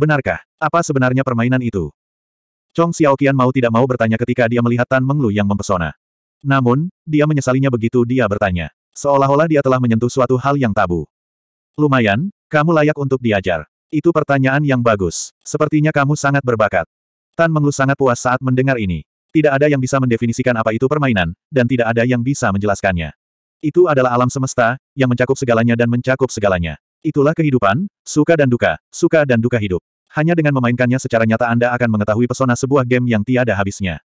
Benarkah? Apa sebenarnya permainan itu? Chong Xiaoqian mau tidak mau bertanya ketika dia melihat Tan Menglu yang mempesona. Namun, dia menyesalinya begitu dia bertanya. Seolah-olah dia telah menyentuh suatu hal yang tabu. Lumayan, kamu layak untuk diajar. Itu pertanyaan yang bagus. Sepertinya kamu sangat berbakat. Tan Menglu sangat puas saat mendengar ini. Tidak ada yang bisa mendefinisikan apa itu permainan, dan tidak ada yang bisa menjelaskannya. Itu adalah alam semesta, yang mencakup segalanya dan mencakup segalanya. Itulah kehidupan, suka dan duka, suka dan duka hidup. Hanya dengan memainkannya secara nyata Anda akan mengetahui pesona sebuah game yang tiada habisnya.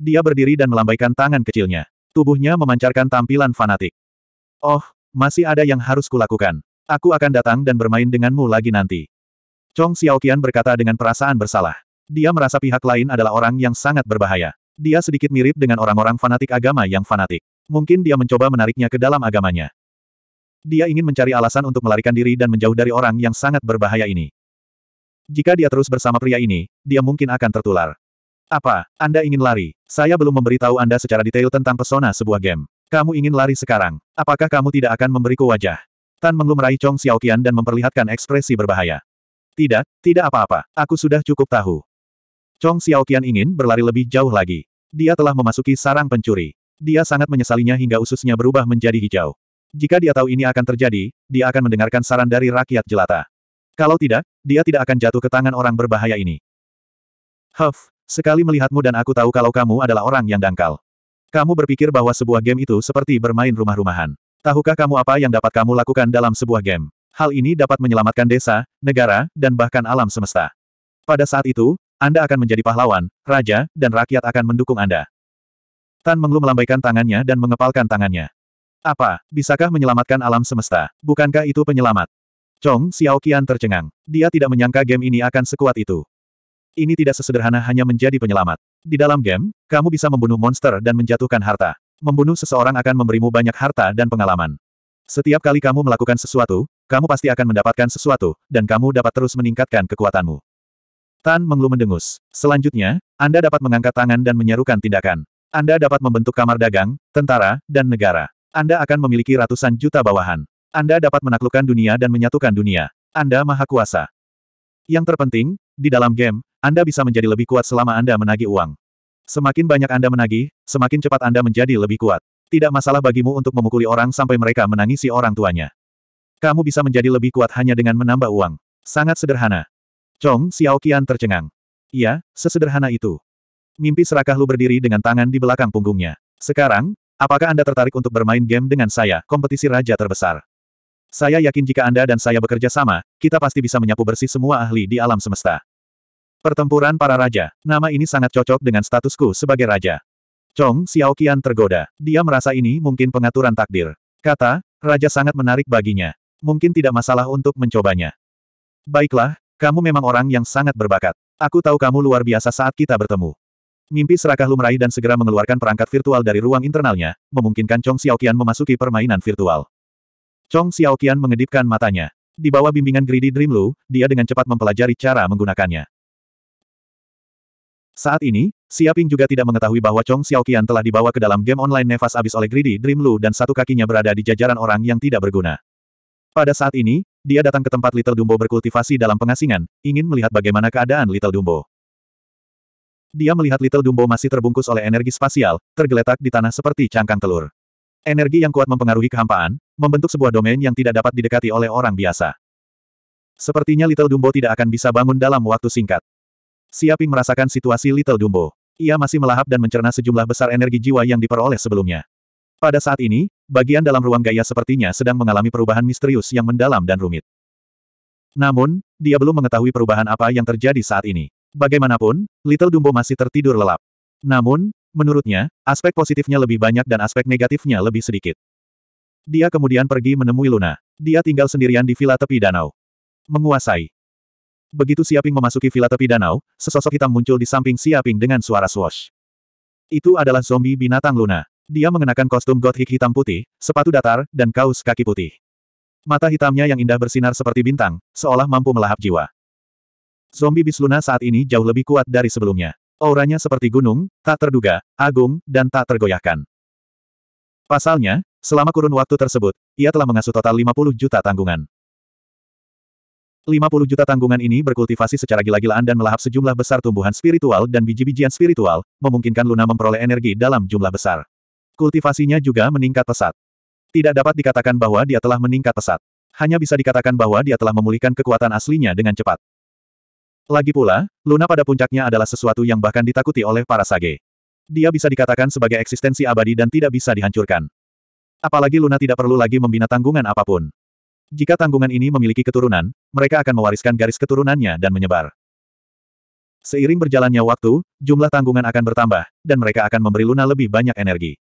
Dia berdiri dan melambaikan tangan kecilnya. Tubuhnya memancarkan tampilan fanatik. Oh, masih ada yang harus kulakukan. Aku akan datang dan bermain denganmu lagi nanti. Chong Xiaokian berkata dengan perasaan bersalah. Dia merasa pihak lain adalah orang yang sangat berbahaya. Dia sedikit mirip dengan orang-orang fanatik agama yang fanatik. Mungkin dia mencoba menariknya ke dalam agamanya. Dia ingin mencari alasan untuk melarikan diri dan menjauh dari orang yang sangat berbahaya ini. Jika dia terus bersama pria ini, dia mungkin akan tertular. Apa, Anda ingin lari? Saya belum memberitahu Anda secara detail tentang pesona sebuah game. Kamu ingin lari sekarang. Apakah kamu tidak akan memberiku wajah? Tan meraih Chong Xiaoqian dan memperlihatkan ekspresi berbahaya. Tidak, tidak apa-apa. Aku sudah cukup tahu. Chong Xiaoqian ingin berlari lebih jauh lagi. Dia telah memasuki sarang pencuri. Dia sangat menyesalinya hingga ususnya berubah menjadi hijau. Jika dia tahu ini akan terjadi, dia akan mendengarkan saran dari rakyat jelata. Kalau tidak, dia tidak akan jatuh ke tangan orang berbahaya ini. Huff, sekali melihatmu dan aku tahu kalau kamu adalah orang yang dangkal. Kamu berpikir bahwa sebuah game itu seperti bermain rumah-rumahan. Tahukah kamu apa yang dapat kamu lakukan dalam sebuah game? Hal ini dapat menyelamatkan desa, negara, dan bahkan alam semesta. Pada saat itu, Anda akan menjadi pahlawan, raja, dan rakyat akan mendukung Anda. Tan Menglu melambaikan tangannya dan mengepalkan tangannya. Apa, bisakah menyelamatkan alam semesta? Bukankah itu penyelamat? Chong Xiao Qian tercengang. Dia tidak menyangka game ini akan sekuat itu. Ini tidak sesederhana hanya menjadi penyelamat. Di dalam game, kamu bisa membunuh monster dan menjatuhkan harta. Membunuh seseorang akan memberimu banyak harta dan pengalaman. Setiap kali kamu melakukan sesuatu, kamu pasti akan mendapatkan sesuatu, dan kamu dapat terus meningkatkan kekuatanmu. Tan Menglu mendengus. Selanjutnya, Anda dapat mengangkat tangan dan menyerukan tindakan. Anda dapat membentuk kamar dagang, tentara, dan negara. Anda akan memiliki ratusan juta bawahan. Anda dapat menaklukkan dunia dan menyatukan dunia. Anda maha kuasa. Yang terpenting, di dalam game, Anda bisa menjadi lebih kuat selama Anda menagih uang. Semakin banyak Anda menagih, semakin cepat Anda menjadi lebih kuat. Tidak masalah bagimu untuk memukuli orang sampai mereka menangisi orang tuanya. Kamu bisa menjadi lebih kuat hanya dengan menambah uang. Sangat sederhana. Chong Xiaoqian tercengang. Iya, sesederhana itu. Mimpi serakah lu berdiri dengan tangan di belakang punggungnya. Sekarang, apakah Anda tertarik untuk bermain game dengan saya, kompetisi raja terbesar? Saya yakin jika Anda dan saya bekerja sama, kita pasti bisa menyapu bersih semua ahli di alam semesta. Pertempuran para raja. Nama ini sangat cocok dengan statusku sebagai raja. Chong Xiaoqian tergoda. Dia merasa ini mungkin pengaturan takdir. Kata, raja sangat menarik baginya. Mungkin tidak masalah untuk mencobanya. Baiklah, kamu memang orang yang sangat berbakat. Aku tahu kamu luar biasa saat kita bertemu. Mimpi serakah lumrah dan segera mengeluarkan perangkat virtual dari ruang internalnya, memungkinkan Chong Xiaoqian memasuki permainan virtual. Chong Xiaoqian mengedipkan matanya. Di bawah bimbingan Greedy Dream Lu, dia dengan cepat mempelajari cara menggunakannya. Saat ini, Siaping juga tidak mengetahui bahwa Chong Xiaoqian telah dibawa ke dalam game online nefas abis oleh Greedy Dream Lu dan satu kakinya berada di jajaran orang yang tidak berguna. Pada saat ini, dia datang ke tempat Little Dumbo berkultivasi dalam pengasingan, ingin melihat bagaimana keadaan Little Dumbo. Dia melihat Little Dumbo masih terbungkus oleh energi spasial, tergeletak di tanah seperti cangkang telur. Energi yang kuat mempengaruhi kehampaan, membentuk sebuah domain yang tidak dapat didekati oleh orang biasa. Sepertinya Little Dumbo tidak akan bisa bangun dalam waktu singkat. Siaping merasakan situasi Little Dumbo. Ia masih melahap dan mencerna sejumlah besar energi jiwa yang diperoleh sebelumnya. Pada saat ini, bagian dalam ruang gaya sepertinya sedang mengalami perubahan misterius yang mendalam dan rumit. Namun, dia belum mengetahui perubahan apa yang terjadi saat ini. Bagaimanapun, Little Dumbo masih tertidur lelap. Namun, Menurutnya, aspek positifnya lebih banyak dan aspek negatifnya lebih sedikit. Dia kemudian pergi menemui Luna. Dia tinggal sendirian di villa tepi danau. Menguasai. Begitu Siaping memasuki villa tepi danau, sesosok hitam muncul di samping Siaping dengan suara swash. Itu adalah zombie binatang Luna. Dia mengenakan kostum Gothic hitam putih, sepatu datar, dan kaos kaki putih. Mata hitamnya yang indah bersinar seperti bintang, seolah mampu melahap jiwa. Zombie bis Luna saat ini jauh lebih kuat dari sebelumnya. Auranya seperti gunung, tak terduga, agung, dan tak tergoyahkan. Pasalnya, selama kurun waktu tersebut, ia telah mengasuh total 50 juta tanggungan. 50 juta tanggungan ini berkultivasi secara gila-gilaan dan melahap sejumlah besar tumbuhan spiritual dan biji-bijian spiritual, memungkinkan Luna memperoleh energi dalam jumlah besar. Kultivasinya juga meningkat pesat. Tidak dapat dikatakan bahwa dia telah meningkat pesat. Hanya bisa dikatakan bahwa dia telah memulihkan kekuatan aslinya dengan cepat. Lagi pula, Luna pada puncaknya adalah sesuatu yang bahkan ditakuti oleh para sage. Dia bisa dikatakan sebagai eksistensi abadi dan tidak bisa dihancurkan. Apalagi Luna tidak perlu lagi membina tanggungan apapun. Jika tanggungan ini memiliki keturunan, mereka akan mewariskan garis keturunannya dan menyebar. Seiring berjalannya waktu, jumlah tanggungan akan bertambah, dan mereka akan memberi Luna lebih banyak energi.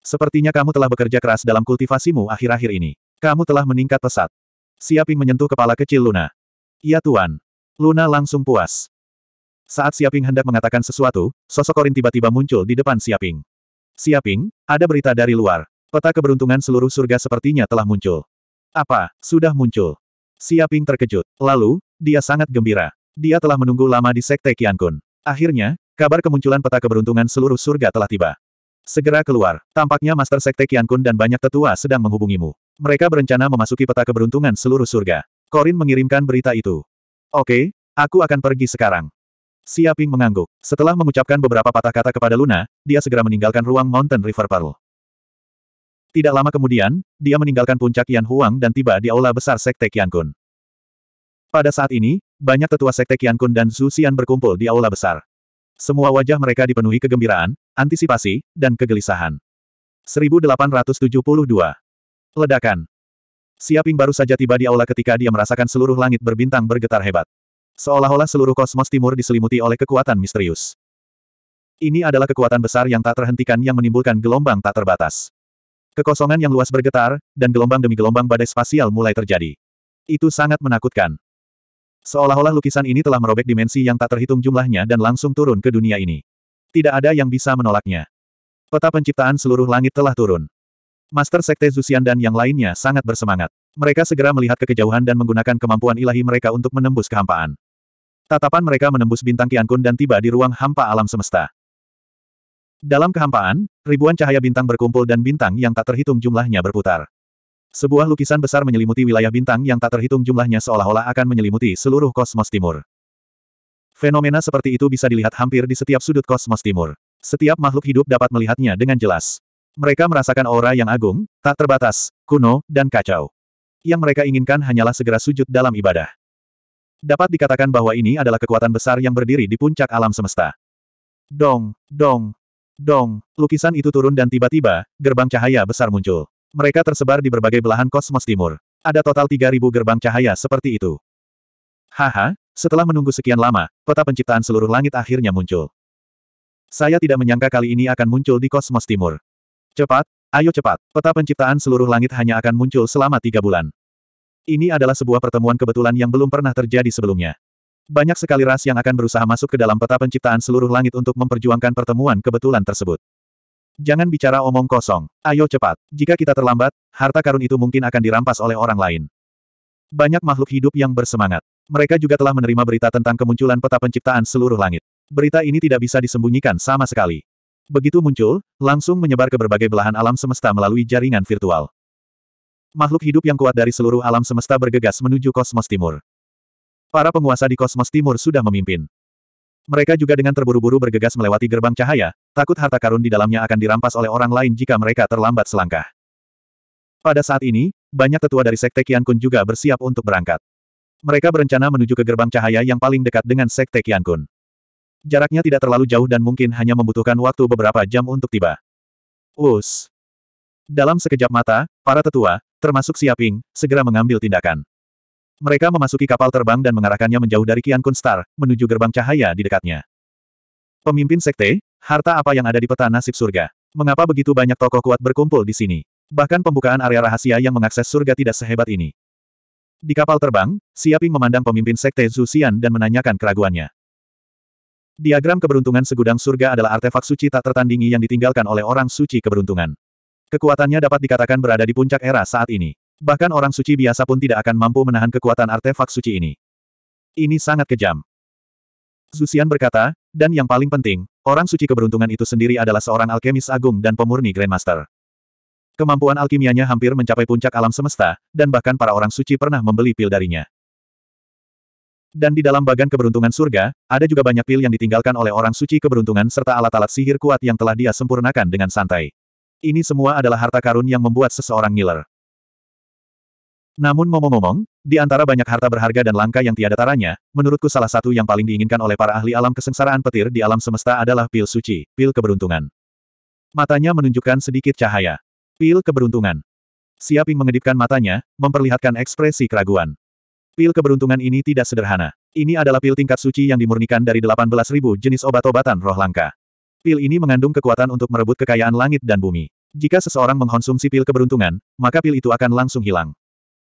Sepertinya kamu telah bekerja keras dalam kultivasimu akhir-akhir ini. Kamu telah meningkat pesat. Siaping menyentuh kepala kecil Luna. Ya Tuan. Luna langsung puas. Saat Siaping hendak mengatakan sesuatu, sosok Korin tiba-tiba muncul di depan Siaping. Siaping, ada berita dari luar. Peta keberuntungan seluruh surga sepertinya telah muncul. Apa, sudah muncul? Siaping terkejut. Lalu, dia sangat gembira. Dia telah menunggu lama di Sekte Qiankun. Akhirnya, kabar kemunculan peta keberuntungan seluruh surga telah tiba. Segera keluar, tampaknya Master Sekte Qiankun dan banyak tetua sedang menghubungimu. Mereka berencana memasuki peta keberuntungan seluruh surga. Korin mengirimkan berita itu. Oke, aku akan pergi sekarang. Siaping mengangguk. Setelah mengucapkan beberapa patah kata kepada Luna, dia segera meninggalkan ruang Mountain River Pearl. Tidak lama kemudian, dia meninggalkan puncak Yan Huang dan tiba di aula besar Sekte Kian Kun. Pada saat ini, banyak tetua Sekte Kian Kun dan Zhu Xian berkumpul di aula besar. Semua wajah mereka dipenuhi kegembiraan, antisipasi, dan kegelisahan. 1872. Ledakan. Siaping baru saja tiba di aula ketika dia merasakan seluruh langit berbintang bergetar hebat. Seolah-olah seluruh kosmos timur diselimuti oleh kekuatan misterius. Ini adalah kekuatan besar yang tak terhentikan yang menimbulkan gelombang tak terbatas. Kekosongan yang luas bergetar, dan gelombang demi gelombang badai spasial mulai terjadi. Itu sangat menakutkan. Seolah-olah lukisan ini telah merobek dimensi yang tak terhitung jumlahnya dan langsung turun ke dunia ini. Tidak ada yang bisa menolaknya. Peta penciptaan seluruh langit telah turun. Master Sekte Zusian dan yang lainnya sangat bersemangat. Mereka segera melihat ke kejauhan dan menggunakan kemampuan ilahi mereka untuk menembus kehampaan. Tatapan mereka menembus bintang Kun dan tiba di ruang hampa alam semesta. Dalam kehampaan, ribuan cahaya bintang berkumpul dan bintang yang tak terhitung jumlahnya berputar. Sebuah lukisan besar menyelimuti wilayah bintang yang tak terhitung jumlahnya seolah-olah akan menyelimuti seluruh kosmos timur. Fenomena seperti itu bisa dilihat hampir di setiap sudut kosmos timur. Setiap makhluk hidup dapat melihatnya dengan jelas. Mereka merasakan aura yang agung, tak terbatas, kuno, dan kacau. Yang mereka inginkan hanyalah segera sujud dalam ibadah. Dapat dikatakan bahwa ini adalah kekuatan besar yang berdiri di puncak alam semesta. Dong, dong, dong, lukisan itu turun dan tiba-tiba, gerbang cahaya besar muncul. Mereka tersebar di berbagai belahan kosmos timur. Ada total 3.000 gerbang cahaya seperti itu. Haha, setelah menunggu sekian lama, peta penciptaan seluruh langit akhirnya muncul. Saya tidak menyangka kali ini akan muncul di kosmos timur. Cepat, ayo cepat. Peta penciptaan seluruh langit hanya akan muncul selama tiga bulan. Ini adalah sebuah pertemuan kebetulan yang belum pernah terjadi sebelumnya. Banyak sekali ras yang akan berusaha masuk ke dalam peta penciptaan seluruh langit untuk memperjuangkan pertemuan kebetulan tersebut. Jangan bicara omong kosong. Ayo cepat. Jika kita terlambat, harta karun itu mungkin akan dirampas oleh orang lain. Banyak makhluk hidup yang bersemangat. Mereka juga telah menerima berita tentang kemunculan peta penciptaan seluruh langit. Berita ini tidak bisa disembunyikan sama sekali. Begitu muncul, langsung menyebar ke berbagai belahan alam semesta melalui jaringan virtual. Makhluk hidup yang kuat dari seluruh alam semesta bergegas menuju kosmos timur. Para penguasa di kosmos timur sudah memimpin. Mereka juga dengan terburu-buru bergegas melewati gerbang cahaya, takut harta karun di dalamnya akan dirampas oleh orang lain jika mereka terlambat selangkah. Pada saat ini, banyak tetua dari Sekte Kian Kun juga bersiap untuk berangkat. Mereka berencana menuju ke gerbang cahaya yang paling dekat dengan Sekte Kian Kun. Jaraknya tidak terlalu jauh dan mungkin hanya membutuhkan waktu beberapa jam untuk tiba. Us. Dalam sekejap mata, para tetua, termasuk Siaping, segera mengambil tindakan. Mereka memasuki kapal terbang dan mengarahkannya menjauh dari Kian Kun Star, menuju gerbang cahaya di dekatnya. Pemimpin sekte, harta apa yang ada di peta nasib surga? Mengapa begitu banyak tokoh kuat berkumpul di sini? Bahkan pembukaan area rahasia yang mengakses surga tidak sehebat ini. Di kapal terbang, Siaping memandang pemimpin sekte Zuxian dan menanyakan keraguannya. Diagram keberuntungan segudang surga adalah artefak suci tak tertandingi yang ditinggalkan oleh orang suci keberuntungan. Kekuatannya dapat dikatakan berada di puncak era saat ini. Bahkan orang suci biasa pun tidak akan mampu menahan kekuatan artefak suci ini. Ini sangat kejam. Zusian berkata, dan yang paling penting, orang suci keberuntungan itu sendiri adalah seorang alkemis agung dan pemurni Grandmaster. Kemampuan alkimianya hampir mencapai puncak alam semesta, dan bahkan para orang suci pernah membeli pil darinya. Dan di dalam bagan keberuntungan surga, ada juga banyak pil yang ditinggalkan oleh orang suci keberuntungan serta alat-alat sihir kuat yang telah dia sempurnakan dengan santai. Ini semua adalah harta karun yang membuat seseorang ngiler. Namun ngomong-ngomong, di antara banyak harta berharga dan langka yang tiada taranya, menurutku salah satu yang paling diinginkan oleh para ahli alam kesengsaraan petir di alam semesta adalah pil suci, pil keberuntungan. Matanya menunjukkan sedikit cahaya. Pil keberuntungan. Siaping mengedipkan matanya, memperlihatkan ekspresi keraguan. Pil keberuntungan ini tidak sederhana. Ini adalah pil tingkat suci yang dimurnikan dari 18.000 jenis obat-obatan roh langka. Pil ini mengandung kekuatan untuk merebut kekayaan langit dan bumi. Jika seseorang mengonsumsi pil keberuntungan, maka pil itu akan langsung hilang.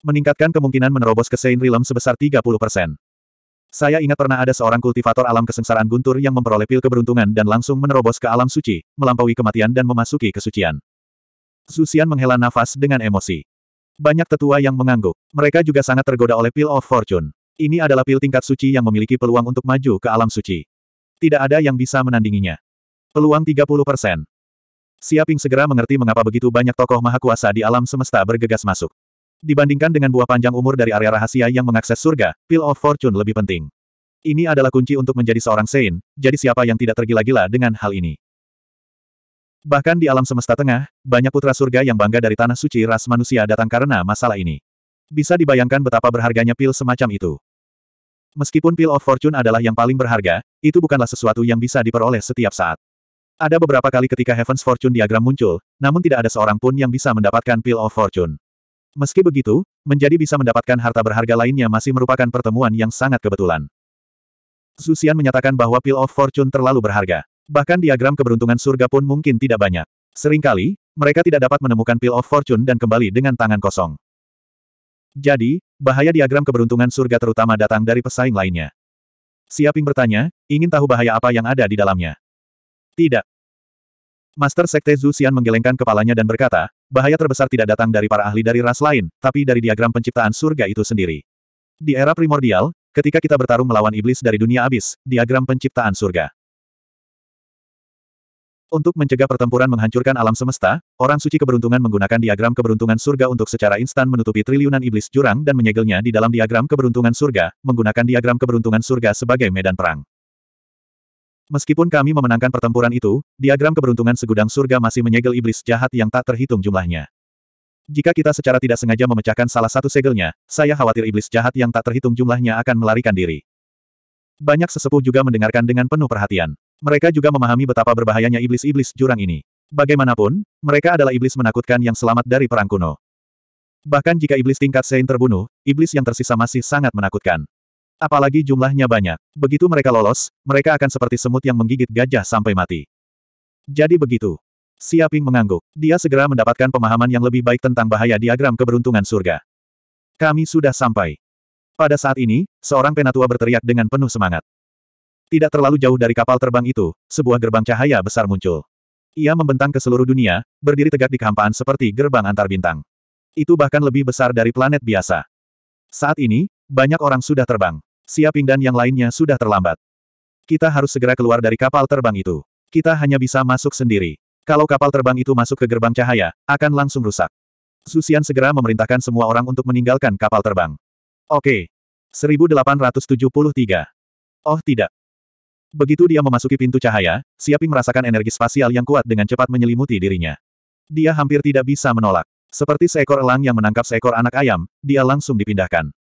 Meningkatkan kemungkinan menerobos ke Saint Realm sebesar 30%. Saya ingat pernah ada seorang kultivator alam kesengsaraan guntur yang memperoleh pil keberuntungan dan langsung menerobos ke alam suci, melampaui kematian dan memasuki kesucian. Susian menghela nafas dengan emosi. Banyak tetua yang mengangguk. Mereka juga sangat tergoda oleh Pill of Fortune. Ini adalah pil tingkat suci yang memiliki peluang untuk maju ke alam suci. Tidak ada yang bisa menandinginya. Peluang 30 persen. Siaping segera mengerti mengapa begitu banyak tokoh maha kuasa di alam semesta bergegas masuk. Dibandingkan dengan buah panjang umur dari area rahasia yang mengakses surga, Pill of Fortune lebih penting. Ini adalah kunci untuk menjadi seorang Saint, jadi siapa yang tidak tergila-gila dengan hal ini? Bahkan di alam semesta tengah, banyak putra surga yang bangga dari tanah suci ras manusia datang karena masalah ini. Bisa dibayangkan betapa berharganya pil semacam itu. Meskipun pil of fortune adalah yang paling berharga, itu bukanlah sesuatu yang bisa diperoleh setiap saat. Ada beberapa kali ketika Heaven's Fortune diagram muncul, namun tidak ada seorang pun yang bisa mendapatkan pil of fortune. Meski begitu, menjadi bisa mendapatkan harta berharga lainnya masih merupakan pertemuan yang sangat kebetulan. Susian menyatakan bahwa pil of fortune terlalu berharga. Bahkan diagram keberuntungan surga pun mungkin tidak banyak. Seringkali, mereka tidak dapat menemukan Pill of Fortune dan kembali dengan tangan kosong. Jadi, bahaya diagram keberuntungan surga terutama datang dari pesaing lainnya. Siaping bertanya, ingin tahu bahaya apa yang ada di dalamnya. Tidak. Master Sekte Zhu Xian menggelengkan kepalanya dan berkata, bahaya terbesar tidak datang dari para ahli dari ras lain, tapi dari diagram penciptaan surga itu sendiri. Di era primordial, ketika kita bertarung melawan iblis dari dunia abis, diagram penciptaan surga. Untuk mencegah pertempuran menghancurkan alam semesta, orang suci keberuntungan menggunakan diagram keberuntungan surga untuk secara instan menutupi triliunan iblis jurang dan menyegelnya di dalam diagram keberuntungan surga, menggunakan diagram keberuntungan surga sebagai medan perang. Meskipun kami memenangkan pertempuran itu, diagram keberuntungan segudang surga masih menyegel iblis jahat yang tak terhitung jumlahnya. Jika kita secara tidak sengaja memecahkan salah satu segelnya, saya khawatir iblis jahat yang tak terhitung jumlahnya akan melarikan diri. Banyak sesepuh juga mendengarkan dengan penuh perhatian. Mereka juga memahami betapa berbahayanya iblis-iblis jurang ini. Bagaimanapun, mereka adalah iblis menakutkan yang selamat dari perang kuno. Bahkan jika iblis tingkat Sein terbunuh, iblis yang tersisa masih sangat menakutkan. Apalagi jumlahnya banyak. Begitu mereka lolos, mereka akan seperti semut yang menggigit gajah sampai mati. Jadi begitu. Siaping mengangguk. Dia segera mendapatkan pemahaman yang lebih baik tentang bahaya diagram keberuntungan surga. Kami sudah sampai. Pada saat ini, seorang penatua berteriak dengan penuh semangat. Tidak terlalu jauh dari kapal terbang itu, sebuah gerbang cahaya besar muncul. Ia membentang ke seluruh dunia, berdiri tegak di kehampaan seperti gerbang antar bintang. Itu bahkan lebih besar dari planet biasa. Saat ini, banyak orang sudah terbang. Siaping dan yang lainnya sudah terlambat. Kita harus segera keluar dari kapal terbang itu. Kita hanya bisa masuk sendiri. Kalau kapal terbang itu masuk ke gerbang cahaya, akan langsung rusak. Susian segera memerintahkan semua orang untuk meninggalkan kapal terbang. Oke. 1873. Oh tidak. Begitu dia memasuki pintu cahaya, Siaping merasakan energi spasial yang kuat dengan cepat menyelimuti dirinya. Dia hampir tidak bisa menolak. Seperti seekor elang yang menangkap seekor anak ayam, dia langsung dipindahkan.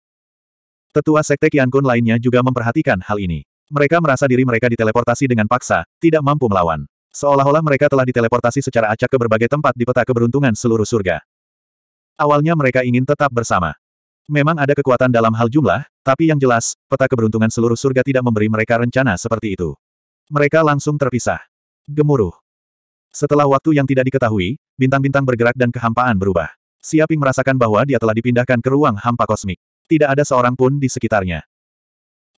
Tetua Sekte Kian Kun lainnya juga memperhatikan hal ini. Mereka merasa diri mereka diteleportasi dengan paksa, tidak mampu melawan. Seolah-olah mereka telah diteleportasi secara acak ke berbagai tempat di peta keberuntungan seluruh surga. Awalnya mereka ingin tetap bersama. Memang ada kekuatan dalam hal jumlah, tapi yang jelas, peta keberuntungan seluruh surga tidak memberi mereka rencana seperti itu. Mereka langsung terpisah. Gemuruh. Setelah waktu yang tidak diketahui, bintang-bintang bergerak dan kehampaan berubah. Siaping merasakan bahwa dia telah dipindahkan ke ruang hampa kosmik. Tidak ada seorang pun di sekitarnya.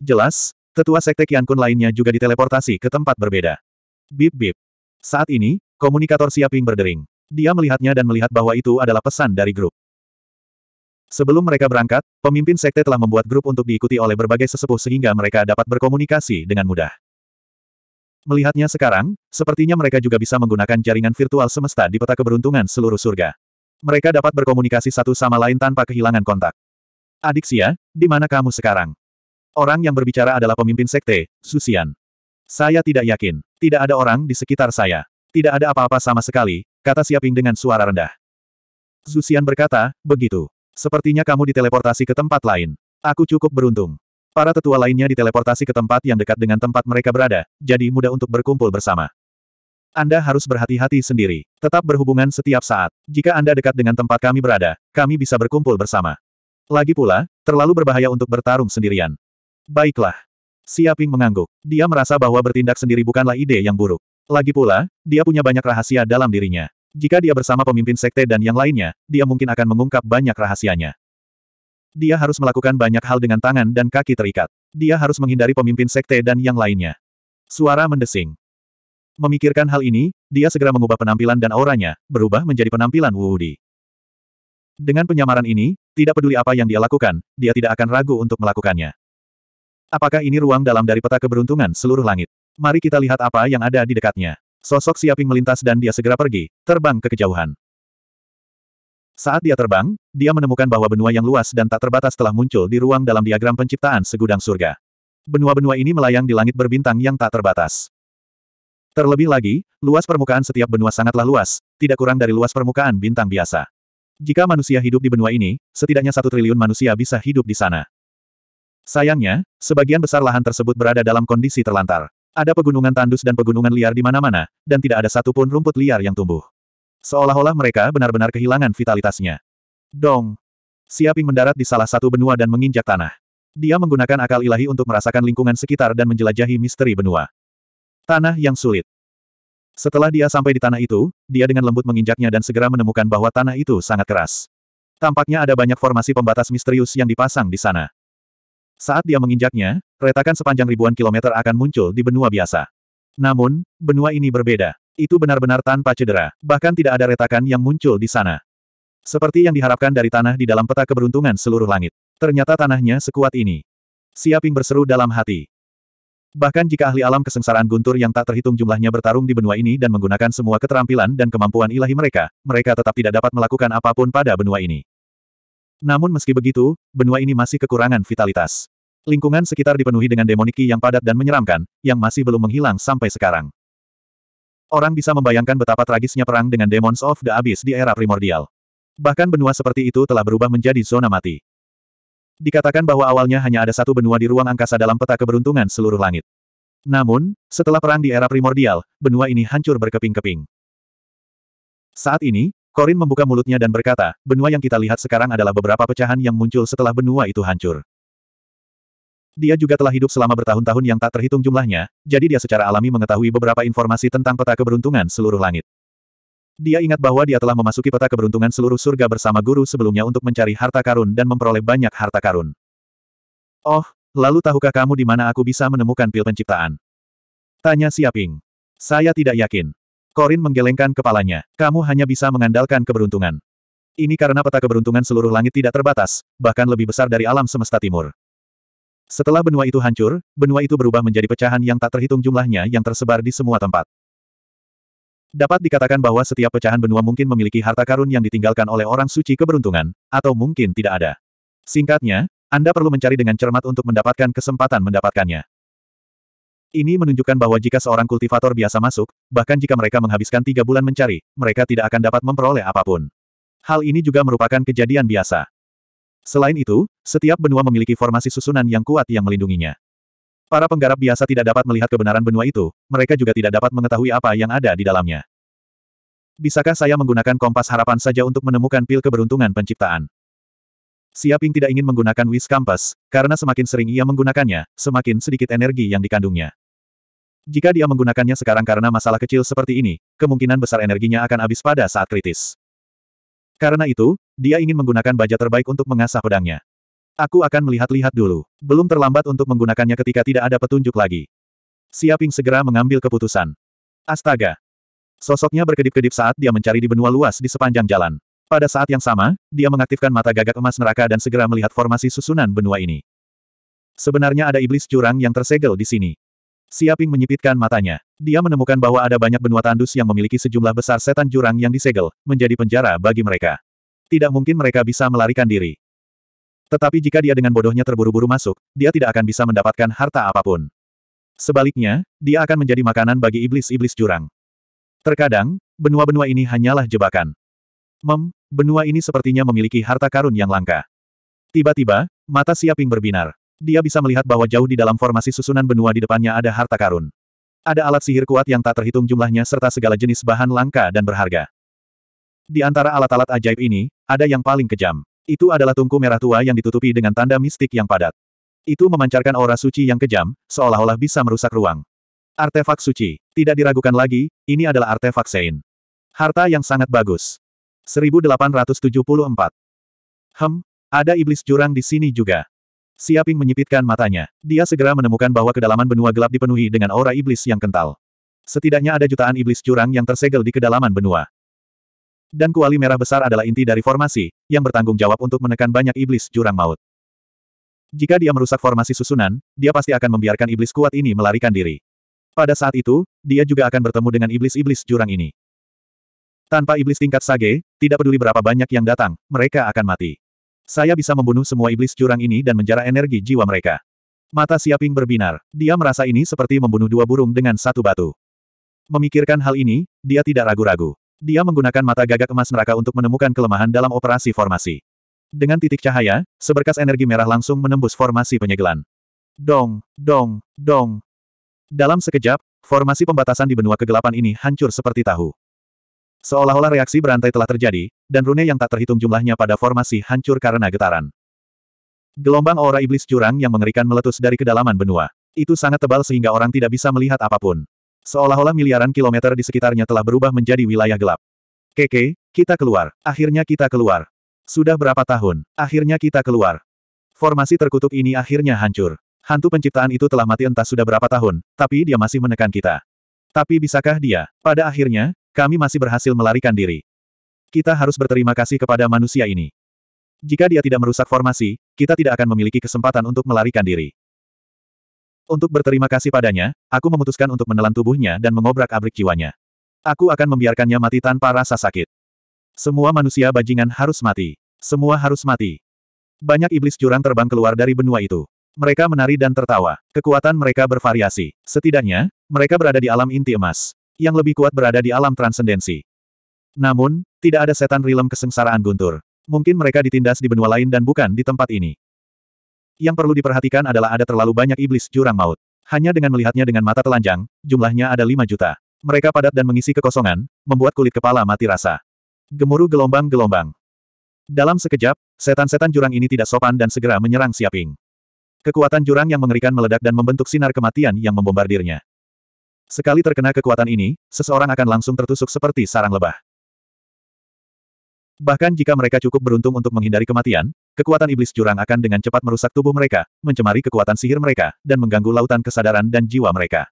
Jelas, tetua sekte Kian Kun lainnya juga diteleportasi ke tempat berbeda. Bip-bip. Saat ini, komunikator Siaping berdering. Dia melihatnya dan melihat bahwa itu adalah pesan dari grup. Sebelum mereka berangkat, pemimpin sekte telah membuat grup untuk diikuti oleh berbagai sesepuh sehingga mereka dapat berkomunikasi dengan mudah. Melihatnya sekarang, sepertinya mereka juga bisa menggunakan jaringan virtual semesta di peta keberuntungan seluruh surga. Mereka dapat berkomunikasi satu sama lain tanpa kehilangan kontak. Adiksia, di mana kamu sekarang? Orang yang berbicara adalah pemimpin sekte, Susian. Saya tidak yakin. Tidak ada orang di sekitar saya. Tidak ada apa-apa sama sekali, kata Siaping dengan suara rendah. Susian berkata, begitu. Sepertinya kamu diteleportasi ke tempat lain. Aku cukup beruntung. Para tetua lainnya diteleportasi ke tempat yang dekat dengan tempat mereka berada, jadi mudah untuk berkumpul bersama. Anda harus berhati-hati sendiri. Tetap berhubungan setiap saat. Jika Anda dekat dengan tempat kami berada, kami bisa berkumpul bersama. Lagi pula, terlalu berbahaya untuk bertarung sendirian. Baiklah. Siaping mengangguk. Dia merasa bahwa bertindak sendiri bukanlah ide yang buruk. Lagi pula, dia punya banyak rahasia dalam dirinya. Jika dia bersama pemimpin sekte dan yang lainnya, dia mungkin akan mengungkap banyak rahasianya. Dia harus melakukan banyak hal dengan tangan dan kaki terikat. Dia harus menghindari pemimpin sekte dan yang lainnya. Suara mendesing. Memikirkan hal ini, dia segera mengubah penampilan dan auranya, berubah menjadi penampilan Wu Wudi. Dengan penyamaran ini, tidak peduli apa yang dia lakukan, dia tidak akan ragu untuk melakukannya. Apakah ini ruang dalam dari peta keberuntungan seluruh langit? Mari kita lihat apa yang ada di dekatnya. Sosok Siaping melintas dan dia segera pergi, terbang ke kejauhan. Saat dia terbang, dia menemukan bahwa benua yang luas dan tak terbatas telah muncul di ruang dalam diagram penciptaan segudang surga. Benua-benua ini melayang di langit berbintang yang tak terbatas. Terlebih lagi, luas permukaan setiap benua sangatlah luas, tidak kurang dari luas permukaan bintang biasa. Jika manusia hidup di benua ini, setidaknya satu triliun manusia bisa hidup di sana. Sayangnya, sebagian besar lahan tersebut berada dalam kondisi terlantar. Ada pegunungan tandus dan pegunungan liar di mana-mana, dan tidak ada satupun rumput liar yang tumbuh. Seolah-olah mereka benar-benar kehilangan vitalitasnya. Dong! Siaping mendarat di salah satu benua dan menginjak tanah. Dia menggunakan akal ilahi untuk merasakan lingkungan sekitar dan menjelajahi misteri benua. Tanah yang sulit. Setelah dia sampai di tanah itu, dia dengan lembut menginjaknya dan segera menemukan bahwa tanah itu sangat keras. Tampaknya ada banyak formasi pembatas misterius yang dipasang di sana. Saat dia menginjaknya, retakan sepanjang ribuan kilometer akan muncul di benua biasa. Namun, benua ini berbeda. Itu benar-benar tanpa cedera, bahkan tidak ada retakan yang muncul di sana. Seperti yang diharapkan dari tanah di dalam peta keberuntungan seluruh langit. Ternyata tanahnya sekuat ini. Siaping berseru dalam hati. Bahkan jika ahli alam kesengsaraan guntur yang tak terhitung jumlahnya bertarung di benua ini dan menggunakan semua keterampilan dan kemampuan ilahi mereka, mereka tetap tidak dapat melakukan apapun pada benua ini. Namun meski begitu, benua ini masih kekurangan vitalitas. Lingkungan sekitar dipenuhi dengan demoniki yang padat dan menyeramkan, yang masih belum menghilang sampai sekarang. Orang bisa membayangkan betapa tragisnya perang dengan Demons of the Abyss di era primordial. Bahkan benua seperti itu telah berubah menjadi zona mati. Dikatakan bahwa awalnya hanya ada satu benua di ruang angkasa dalam peta keberuntungan seluruh langit. Namun, setelah perang di era primordial, benua ini hancur berkeping-keping. Saat ini, Korin membuka mulutnya dan berkata, benua yang kita lihat sekarang adalah beberapa pecahan yang muncul setelah benua itu hancur. Dia juga telah hidup selama bertahun-tahun yang tak terhitung jumlahnya, jadi dia secara alami mengetahui beberapa informasi tentang peta keberuntungan seluruh langit. Dia ingat bahwa dia telah memasuki peta keberuntungan seluruh surga bersama guru sebelumnya untuk mencari harta karun dan memperoleh banyak harta karun. Oh, lalu tahukah kamu di mana aku bisa menemukan pil penciptaan? Tanya Siaping. Saya tidak yakin. Korin menggelengkan kepalanya. Kamu hanya bisa mengandalkan keberuntungan. Ini karena peta keberuntungan seluruh langit tidak terbatas, bahkan lebih besar dari alam semesta timur. Setelah benua itu hancur, benua itu berubah menjadi pecahan yang tak terhitung jumlahnya yang tersebar di semua tempat. Dapat dikatakan bahwa setiap pecahan benua mungkin memiliki harta karun yang ditinggalkan oleh orang suci keberuntungan, atau mungkin tidak ada. Singkatnya, Anda perlu mencari dengan cermat untuk mendapatkan kesempatan mendapatkannya. Ini menunjukkan bahwa jika seorang kultivator biasa masuk, bahkan jika mereka menghabiskan tiga bulan mencari, mereka tidak akan dapat memperoleh apapun. Hal ini juga merupakan kejadian biasa. Selain itu, setiap benua memiliki formasi susunan yang kuat yang melindunginya. Para penggarap biasa tidak dapat melihat kebenaran benua itu, mereka juga tidak dapat mengetahui apa yang ada di dalamnya. Bisakah saya menggunakan kompas harapan saja untuk menemukan pil keberuntungan penciptaan? Siaping tidak ingin menggunakan Wis Campus, karena semakin sering ia menggunakannya, semakin sedikit energi yang dikandungnya. Jika dia menggunakannya sekarang karena masalah kecil seperti ini, kemungkinan besar energinya akan habis pada saat kritis. Karena itu, dia ingin menggunakan baja terbaik untuk mengasah pedangnya. Aku akan melihat-lihat dulu. Belum terlambat untuk menggunakannya ketika tidak ada petunjuk lagi. Siaping segera mengambil keputusan. Astaga! Sosoknya berkedip-kedip saat dia mencari di benua luas di sepanjang jalan. Pada saat yang sama, dia mengaktifkan mata gagak emas neraka dan segera melihat formasi susunan benua ini. Sebenarnya ada iblis curang yang tersegel di sini. Siaping menyipitkan matanya. Dia menemukan bahwa ada banyak benua tandus yang memiliki sejumlah besar setan jurang yang disegel, menjadi penjara bagi mereka. Tidak mungkin mereka bisa melarikan diri. Tetapi jika dia dengan bodohnya terburu-buru masuk, dia tidak akan bisa mendapatkan harta apapun. Sebaliknya, dia akan menjadi makanan bagi iblis-iblis jurang. Terkadang, benua-benua ini hanyalah jebakan. Mem, benua ini sepertinya memiliki harta karun yang langka. Tiba-tiba, mata Siaping berbinar. Dia bisa melihat bahwa jauh di dalam formasi susunan benua di depannya ada harta karun. Ada alat sihir kuat yang tak terhitung jumlahnya serta segala jenis bahan langka dan berharga. Di antara alat-alat ajaib ini, ada yang paling kejam. Itu adalah tungku merah tua yang ditutupi dengan tanda mistik yang padat. Itu memancarkan aura suci yang kejam, seolah-olah bisa merusak ruang. Artefak suci. Tidak diragukan lagi, ini adalah artefak Sein. Harta yang sangat bagus. 1874. Hem, ada iblis jurang di sini juga. Siaping menyipitkan matanya. Dia segera menemukan bahwa kedalaman benua gelap dipenuhi dengan aura iblis yang kental. Setidaknya ada jutaan iblis curang yang tersegel di kedalaman benua. Dan kuali merah besar adalah inti dari formasi, yang bertanggung jawab untuk menekan banyak iblis jurang maut. Jika dia merusak formasi susunan, dia pasti akan membiarkan iblis kuat ini melarikan diri. Pada saat itu, dia juga akan bertemu dengan iblis-iblis jurang ini. Tanpa iblis tingkat sage, tidak peduli berapa banyak yang datang, mereka akan mati. Saya bisa membunuh semua iblis curang ini dan menjara energi jiwa mereka. Mata Siaping berbinar. Dia merasa ini seperti membunuh dua burung dengan satu batu. Memikirkan hal ini, dia tidak ragu-ragu. Dia menggunakan mata gagak emas neraka untuk menemukan kelemahan dalam operasi formasi. Dengan titik cahaya, seberkas energi merah langsung menembus formasi penyegelan. Dong, dong, dong. Dalam sekejap, formasi pembatasan di benua kegelapan ini hancur seperti tahu. Seolah-olah reaksi berantai telah terjadi, dan rune yang tak terhitung jumlahnya pada formasi hancur karena getaran. Gelombang aura iblis curang yang mengerikan meletus dari kedalaman benua. Itu sangat tebal sehingga orang tidak bisa melihat apapun. Seolah-olah miliaran kilometer di sekitarnya telah berubah menjadi wilayah gelap. Keke, kita keluar. Akhirnya kita keluar. Sudah berapa tahun, akhirnya kita keluar. Formasi terkutuk ini akhirnya hancur. Hantu penciptaan itu telah mati entah sudah berapa tahun, tapi dia masih menekan kita. Tapi bisakah dia? Pada akhirnya, kami masih berhasil melarikan diri. Kita harus berterima kasih kepada manusia ini. Jika dia tidak merusak formasi, kita tidak akan memiliki kesempatan untuk melarikan diri. Untuk berterima kasih padanya, aku memutuskan untuk menelan tubuhnya dan mengobrak-abrik jiwanya. Aku akan membiarkannya mati tanpa rasa sakit. Semua manusia bajingan harus mati. Semua harus mati. Banyak iblis curang terbang keluar dari benua itu. Mereka menari dan tertawa. Kekuatan mereka bervariasi. Setidaknya, mereka berada di alam inti emas. Yang lebih kuat berada di alam transendensi. Namun, tidak ada setan rilem kesengsaraan guntur. Mungkin mereka ditindas di benua lain dan bukan di tempat ini. Yang perlu diperhatikan adalah ada terlalu banyak iblis jurang maut. Hanya dengan melihatnya dengan mata telanjang, jumlahnya ada 5 juta. Mereka padat dan mengisi kekosongan, membuat kulit kepala mati rasa. Gemuruh gelombang-gelombang. Dalam sekejap, setan-setan jurang ini tidak sopan dan segera menyerang Siaping. Kekuatan jurang yang mengerikan meledak dan membentuk sinar kematian yang membombardirnya. Sekali terkena kekuatan ini, seseorang akan langsung tertusuk seperti sarang lebah. Bahkan jika mereka cukup beruntung untuk menghindari kematian, kekuatan iblis jurang akan dengan cepat merusak tubuh mereka, mencemari kekuatan sihir mereka, dan mengganggu lautan kesadaran dan jiwa mereka.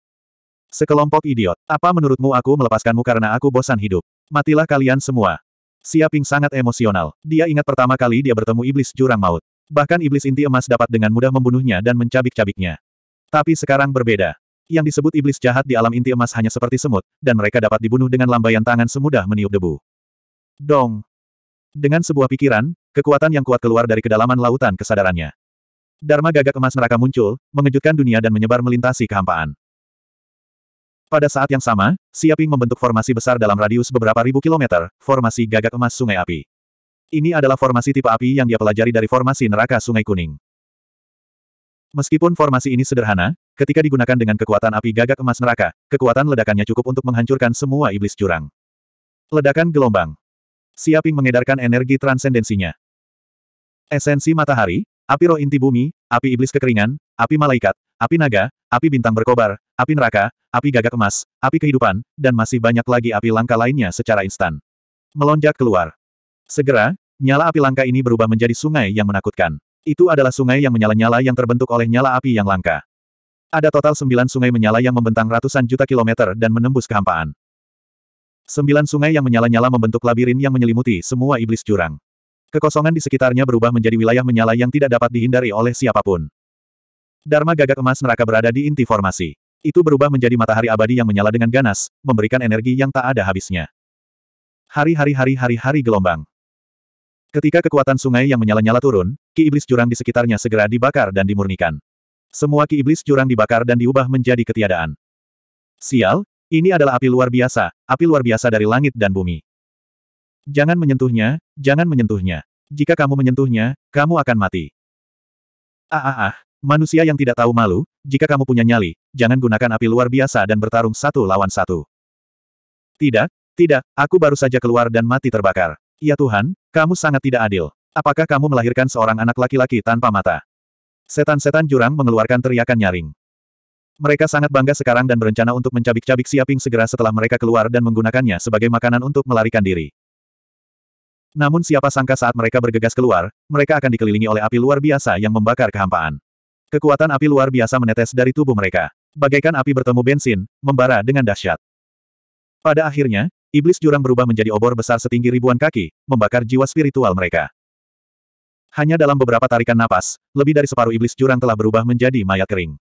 Sekelompok idiot, apa menurutmu aku melepaskanmu karena aku bosan hidup? Matilah kalian semua. Siaping sangat emosional. Dia ingat pertama kali dia bertemu iblis jurang maut. Bahkan iblis inti emas dapat dengan mudah membunuhnya dan mencabik-cabiknya. Tapi sekarang berbeda. Yang disebut iblis jahat di alam inti emas hanya seperti semut, dan mereka dapat dibunuh dengan lambaian tangan semudah meniup debu. Dong! Dengan sebuah pikiran, kekuatan yang kuat keluar dari kedalaman lautan kesadarannya. Dharma gagak emas neraka muncul, mengejutkan dunia dan menyebar melintasi kehampaan. Pada saat yang sama, Siaping membentuk formasi besar dalam radius beberapa ribu kilometer, formasi gagak emas sungai api. Ini adalah formasi tipe api yang dia pelajari dari formasi neraka Sungai Kuning. Meskipun formasi ini sederhana, ketika digunakan dengan kekuatan api gagak emas neraka, kekuatan ledakannya cukup untuk menghancurkan semua iblis curang. Ledakan gelombang. Siaping mengedarkan energi transendensinya. Esensi matahari, api roh inti bumi, api iblis kekeringan, api malaikat, api naga, api bintang berkobar, api neraka, api gagak emas, api kehidupan, dan masih banyak lagi api langka lainnya secara instan. Melonjak keluar. Segera, nyala api langka ini berubah menjadi sungai yang menakutkan. Itu adalah sungai yang menyala-nyala yang terbentuk oleh nyala api yang langka. Ada total sembilan sungai menyala yang membentang ratusan juta kilometer dan menembus kehampaan. Sembilan sungai yang menyala-nyala membentuk labirin yang menyelimuti semua iblis jurang. Kekosongan di sekitarnya berubah menjadi wilayah menyala yang tidak dapat dihindari oleh siapapun. Dharma gagak emas neraka berada di inti formasi. Itu berubah menjadi matahari abadi yang menyala dengan ganas, memberikan energi yang tak ada habisnya. Hari-hari hari-hari-hari gelombang. Ketika kekuatan sungai yang menyala-nyala turun, ki iblis jurang di sekitarnya segera dibakar dan dimurnikan. Semua ki iblis jurang dibakar dan diubah menjadi ketiadaan. Sial, ini adalah api luar biasa, api luar biasa dari langit dan bumi. Jangan menyentuhnya, jangan menyentuhnya. Jika kamu menyentuhnya, kamu akan mati. Ah ah ah, manusia yang tidak tahu malu, jika kamu punya nyali, jangan gunakan api luar biasa dan bertarung satu lawan satu. Tidak, tidak, aku baru saja keluar dan mati terbakar. Ya Tuhan, kamu sangat tidak adil. Apakah kamu melahirkan seorang anak laki-laki tanpa mata? Setan-setan jurang mengeluarkan teriakan nyaring. Mereka sangat bangga sekarang dan berencana untuk mencabik-cabik Siaping segera setelah mereka keluar dan menggunakannya sebagai makanan untuk melarikan diri. Namun siapa sangka saat mereka bergegas keluar, mereka akan dikelilingi oleh api luar biasa yang membakar kehampaan. Kekuatan api luar biasa menetes dari tubuh mereka. Bagaikan api bertemu bensin, membara dengan dahsyat. Pada akhirnya, Iblis jurang berubah menjadi obor besar setinggi ribuan kaki, membakar jiwa spiritual mereka. Hanya dalam beberapa tarikan napas, lebih dari separuh iblis jurang telah berubah menjadi mayat kering.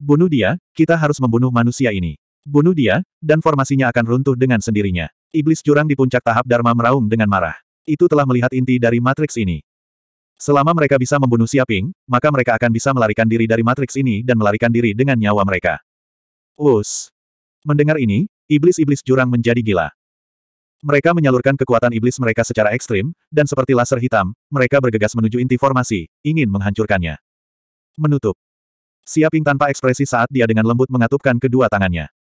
Bunuh dia, kita harus membunuh manusia ini. Bunuh dia, dan formasinya akan runtuh dengan sendirinya. Iblis jurang di puncak tahap Dharma meraung dengan marah. Itu telah melihat inti dari matriks ini. Selama mereka bisa membunuh Siaping, maka mereka akan bisa melarikan diri dari matriks ini dan melarikan diri dengan nyawa mereka. Us. Mendengar ini, Iblis-iblis jurang menjadi gila. Mereka menyalurkan kekuatan iblis mereka secara ekstrim, dan seperti laser hitam, mereka bergegas menuju inti formasi, ingin menghancurkannya. Menutup. Siaping tanpa ekspresi saat dia dengan lembut mengatupkan kedua tangannya.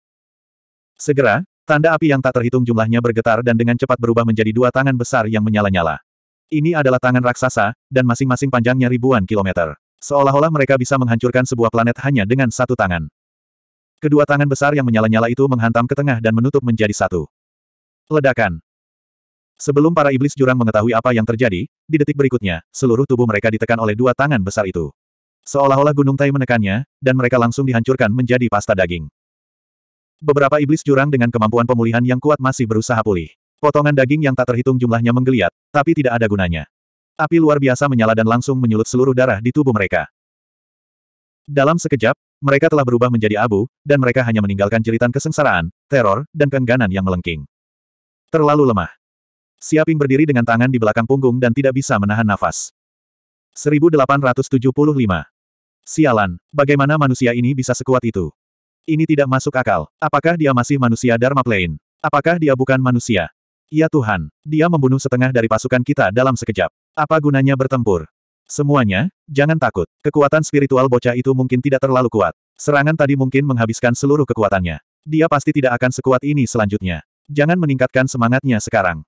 Segera, tanda api yang tak terhitung jumlahnya bergetar dan dengan cepat berubah menjadi dua tangan besar yang menyala-nyala. Ini adalah tangan raksasa, dan masing-masing panjangnya ribuan kilometer. Seolah-olah mereka bisa menghancurkan sebuah planet hanya dengan satu tangan. Kedua tangan besar yang menyala-nyala itu menghantam ke tengah dan menutup menjadi satu. Ledakan. Sebelum para iblis jurang mengetahui apa yang terjadi, di detik berikutnya, seluruh tubuh mereka ditekan oleh dua tangan besar itu. Seolah-olah gunung tai menekannya, dan mereka langsung dihancurkan menjadi pasta daging. Beberapa iblis jurang dengan kemampuan pemulihan yang kuat masih berusaha pulih. Potongan daging yang tak terhitung jumlahnya menggeliat, tapi tidak ada gunanya. Api luar biasa menyala dan langsung menyulut seluruh darah di tubuh mereka. Dalam sekejap, mereka telah berubah menjadi abu, dan mereka hanya meninggalkan jeritan kesengsaraan, teror, dan keengganan yang melengking. Terlalu lemah. Siaping berdiri dengan tangan di belakang punggung dan tidak bisa menahan nafas. 1875. Sialan, bagaimana manusia ini bisa sekuat itu? Ini tidak masuk akal. Apakah dia masih manusia Dharma Plain? Apakah dia bukan manusia? Ya Tuhan, dia membunuh setengah dari pasukan kita dalam sekejap. Apa gunanya bertempur? Semuanya, jangan takut. Kekuatan spiritual bocah itu mungkin tidak terlalu kuat. Serangan tadi mungkin menghabiskan seluruh kekuatannya. Dia pasti tidak akan sekuat ini selanjutnya. Jangan meningkatkan semangatnya sekarang.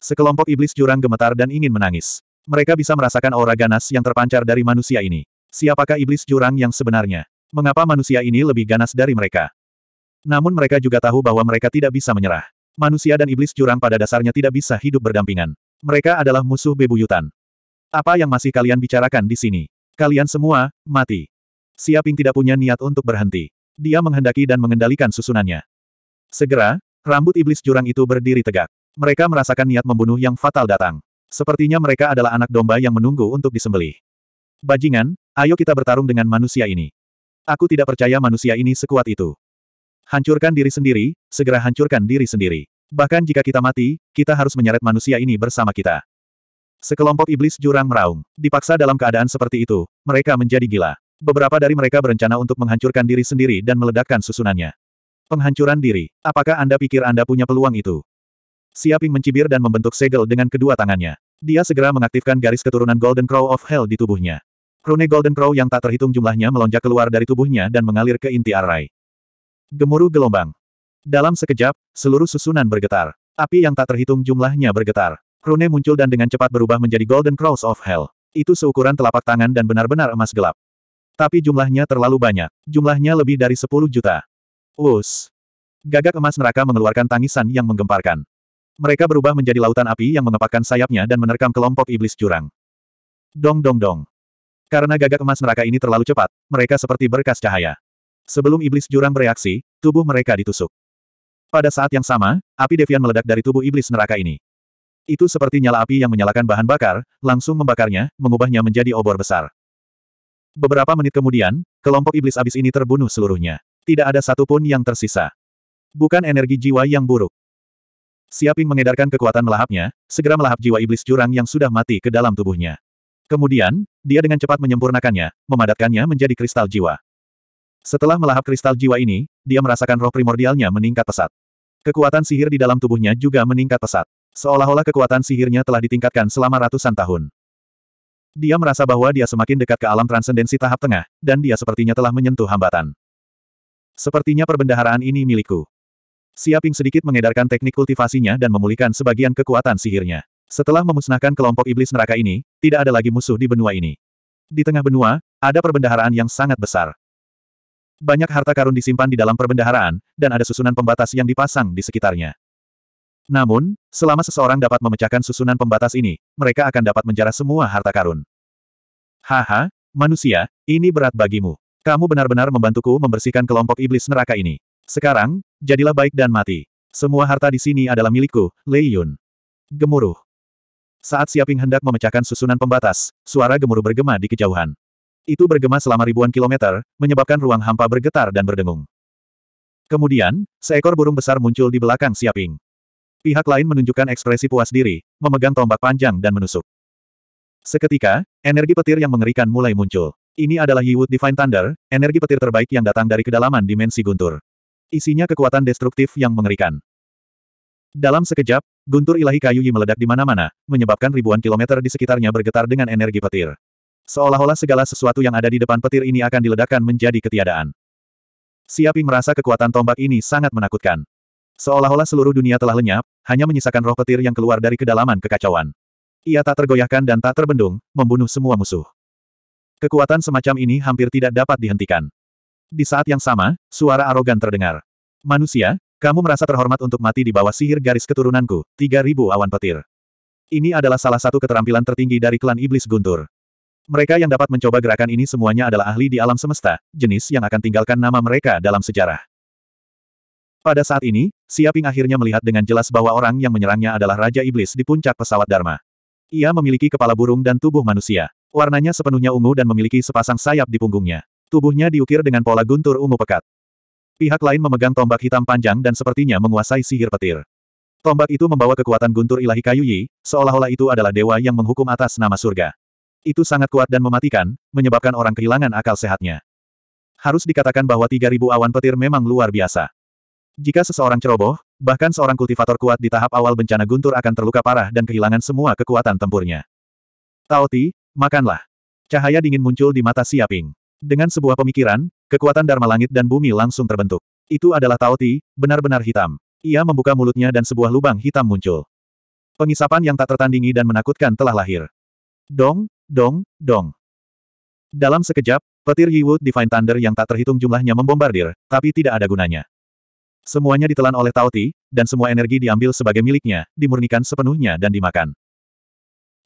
Sekelompok iblis jurang gemetar dan ingin menangis. Mereka bisa merasakan aura ganas yang terpancar dari manusia ini. Siapakah iblis jurang yang sebenarnya? Mengapa manusia ini lebih ganas dari mereka? Namun mereka juga tahu bahwa mereka tidak bisa menyerah. Manusia dan iblis jurang pada dasarnya tidak bisa hidup berdampingan. Mereka adalah musuh bebuyutan. Apa yang masih kalian bicarakan di sini? Kalian semua, mati. Siaping tidak punya niat untuk berhenti. Dia menghendaki dan mengendalikan susunannya. Segera, rambut iblis jurang itu berdiri tegak. Mereka merasakan niat membunuh yang fatal datang. Sepertinya mereka adalah anak domba yang menunggu untuk disembelih. Bajingan, ayo kita bertarung dengan manusia ini. Aku tidak percaya manusia ini sekuat itu. Hancurkan diri sendiri, segera hancurkan diri sendiri. Bahkan jika kita mati, kita harus menyeret manusia ini bersama kita. Sekelompok iblis jurang meraung. Dipaksa dalam keadaan seperti itu, mereka menjadi gila. Beberapa dari mereka berencana untuk menghancurkan diri sendiri dan meledakkan susunannya. Penghancuran diri. Apakah Anda pikir Anda punya peluang itu? Siaping mencibir dan membentuk segel dengan kedua tangannya. Dia segera mengaktifkan garis keturunan Golden Crow of Hell di tubuhnya. Rune Golden Crow yang tak terhitung jumlahnya melonjak keluar dari tubuhnya dan mengalir ke inti arai. Gemuruh gelombang. Dalam sekejap, seluruh susunan bergetar. Api yang tak terhitung jumlahnya bergetar. Rune muncul dan dengan cepat berubah menjadi Golden Cross of Hell. Itu seukuran telapak tangan dan benar-benar emas gelap. Tapi jumlahnya terlalu banyak. Jumlahnya lebih dari 10 juta. Us. Gagak emas neraka mengeluarkan tangisan yang menggemparkan. Mereka berubah menjadi lautan api yang mengepakkan sayapnya dan menerkam kelompok iblis jurang. Dong dong dong. Karena gagak emas neraka ini terlalu cepat, mereka seperti berkas cahaya. Sebelum iblis jurang bereaksi, tubuh mereka ditusuk. Pada saat yang sama, api Devian meledak dari tubuh iblis neraka ini. Itu seperti nyala api yang menyalakan bahan bakar, langsung membakarnya, mengubahnya menjadi obor besar. Beberapa menit kemudian, kelompok iblis abis ini terbunuh seluruhnya. Tidak ada satupun yang tersisa. Bukan energi jiwa yang buruk. Siaping mengedarkan kekuatan melahapnya, segera melahap jiwa iblis jurang yang sudah mati ke dalam tubuhnya. Kemudian, dia dengan cepat menyempurnakannya, memadatkannya menjadi kristal jiwa. Setelah melahap kristal jiwa ini, dia merasakan roh primordialnya meningkat pesat. Kekuatan sihir di dalam tubuhnya juga meningkat pesat. Seolah-olah kekuatan sihirnya telah ditingkatkan selama ratusan tahun. Dia merasa bahwa dia semakin dekat ke alam transendensi tahap tengah, dan dia sepertinya telah menyentuh hambatan. Sepertinya perbendaharaan ini milikku. Siaping sedikit mengedarkan teknik kultivasinya dan memulihkan sebagian kekuatan sihirnya. Setelah memusnahkan kelompok iblis neraka ini, tidak ada lagi musuh di benua ini. Di tengah benua, ada perbendaharaan yang sangat besar. Banyak harta karun disimpan di dalam perbendaharaan, dan ada susunan pembatas yang dipasang di sekitarnya. Namun, selama seseorang dapat memecahkan susunan pembatas ini, mereka akan dapat menjarah semua harta karun. Haha, manusia, ini berat bagimu. Kamu benar-benar membantuku membersihkan kelompok iblis neraka ini. Sekarang, jadilah baik dan mati. Semua harta di sini adalah milikku, Lei Yun. Gemuruh. Saat Siaping hendak memecahkan susunan pembatas, suara gemuruh bergema di kejauhan. Itu bergema selama ribuan kilometer, menyebabkan ruang hampa bergetar dan berdengung. Kemudian, seekor burung besar muncul di belakang Siaping. Pihak lain menunjukkan ekspresi puas diri, memegang tombak panjang dan menusuk. Seketika, energi petir yang mengerikan mulai muncul. Ini adalah Yiwut Divine Thunder, energi petir terbaik yang datang dari kedalaman dimensi guntur. Isinya kekuatan destruktif yang mengerikan. Dalam sekejap, guntur ilahi kayu Yi meledak di mana-mana, menyebabkan ribuan kilometer di sekitarnya bergetar dengan energi petir. Seolah-olah segala sesuatu yang ada di depan petir ini akan diledakkan menjadi ketiadaan. Siaping merasa kekuatan tombak ini sangat menakutkan. Seolah-olah seluruh dunia telah lenyap, hanya menyisakan roh petir yang keluar dari kedalaman kekacauan. Ia tak tergoyahkan dan tak terbendung, membunuh semua musuh. Kekuatan semacam ini hampir tidak dapat dihentikan. Di saat yang sama, suara arogan terdengar. Manusia, kamu merasa terhormat untuk mati di bawah sihir garis keturunanku, 3000 awan petir. Ini adalah salah satu keterampilan tertinggi dari klan iblis guntur. Mereka yang dapat mencoba gerakan ini semuanya adalah ahli di alam semesta, jenis yang akan tinggalkan nama mereka dalam sejarah. Pada saat ini, Siaping akhirnya melihat dengan jelas bahwa orang yang menyerangnya adalah Raja Iblis di puncak pesawat Dharma. Ia memiliki kepala burung dan tubuh manusia. Warnanya sepenuhnya ungu dan memiliki sepasang sayap di punggungnya. Tubuhnya diukir dengan pola guntur ungu pekat. Pihak lain memegang tombak hitam panjang dan sepertinya menguasai sihir petir. Tombak itu membawa kekuatan guntur ilahi kayu Yi, seolah-olah itu adalah dewa yang menghukum atas nama surga. Itu sangat kuat dan mematikan, menyebabkan orang kehilangan akal sehatnya. Harus dikatakan bahwa 3000 awan petir memang luar biasa. Jika seseorang ceroboh, bahkan seorang kultivator kuat di tahap awal bencana guntur akan terluka parah dan kehilangan semua kekuatan tempurnya. Taoti, makanlah. Cahaya dingin muncul di mata Siaping. Dengan sebuah pemikiran, kekuatan Dharma Langit dan Bumi langsung terbentuk. Itu adalah Taoti, benar-benar hitam. Ia membuka mulutnya dan sebuah lubang hitam muncul. Pengisapan yang tak tertandingi dan menakutkan telah lahir. Dong, dong, dong. Dalam sekejap, petir Yiwu Divine Thunder yang tak terhitung jumlahnya membombardir, tapi tidak ada gunanya. Semuanya ditelan oleh Tauti, dan semua energi diambil sebagai miliknya, dimurnikan sepenuhnya dan dimakan.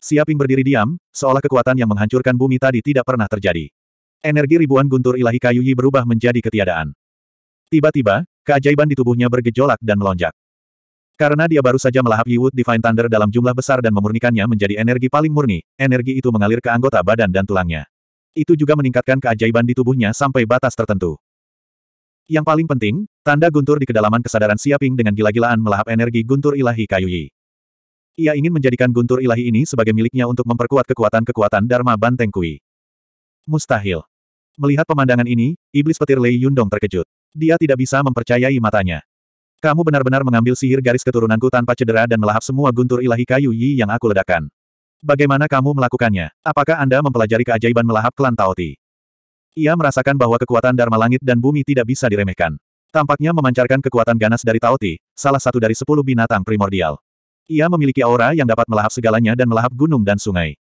Siaping berdiri diam, seolah kekuatan yang menghancurkan bumi tadi tidak pernah terjadi. Energi ribuan guntur ilahi Yi berubah menjadi ketiadaan. Tiba-tiba, keajaiban di tubuhnya bergejolak dan melonjak. Karena dia baru saja melahap Yiwut Divine Thunder dalam jumlah besar dan memurnikannya menjadi energi paling murni, energi itu mengalir ke anggota badan dan tulangnya. Itu juga meningkatkan keajaiban di tubuhnya sampai batas tertentu. Yang paling penting, tanda guntur di kedalaman kesadaran Siaping dengan gila-gilaan melahap energi guntur ilahi kayu Yi. Ia ingin menjadikan guntur ilahi ini sebagai miliknya untuk memperkuat kekuatan-kekuatan Dharma Banteng Kui. Mustahil. Melihat pemandangan ini, iblis petir Lei Yundong terkejut. Dia tidak bisa mempercayai matanya. Kamu benar-benar mengambil sihir garis keturunanku tanpa cedera dan melahap semua guntur ilahi kayu Yi yang aku ledakan. Bagaimana kamu melakukannya? Apakah Anda mempelajari keajaiban melahap klan Taoti? Ia merasakan bahwa kekuatan Dharma Langit dan Bumi tidak bisa diremehkan. Tampaknya memancarkan kekuatan ganas dari Taoti, salah satu dari sepuluh binatang primordial. Ia memiliki aura yang dapat melahap segalanya dan melahap gunung dan sungai.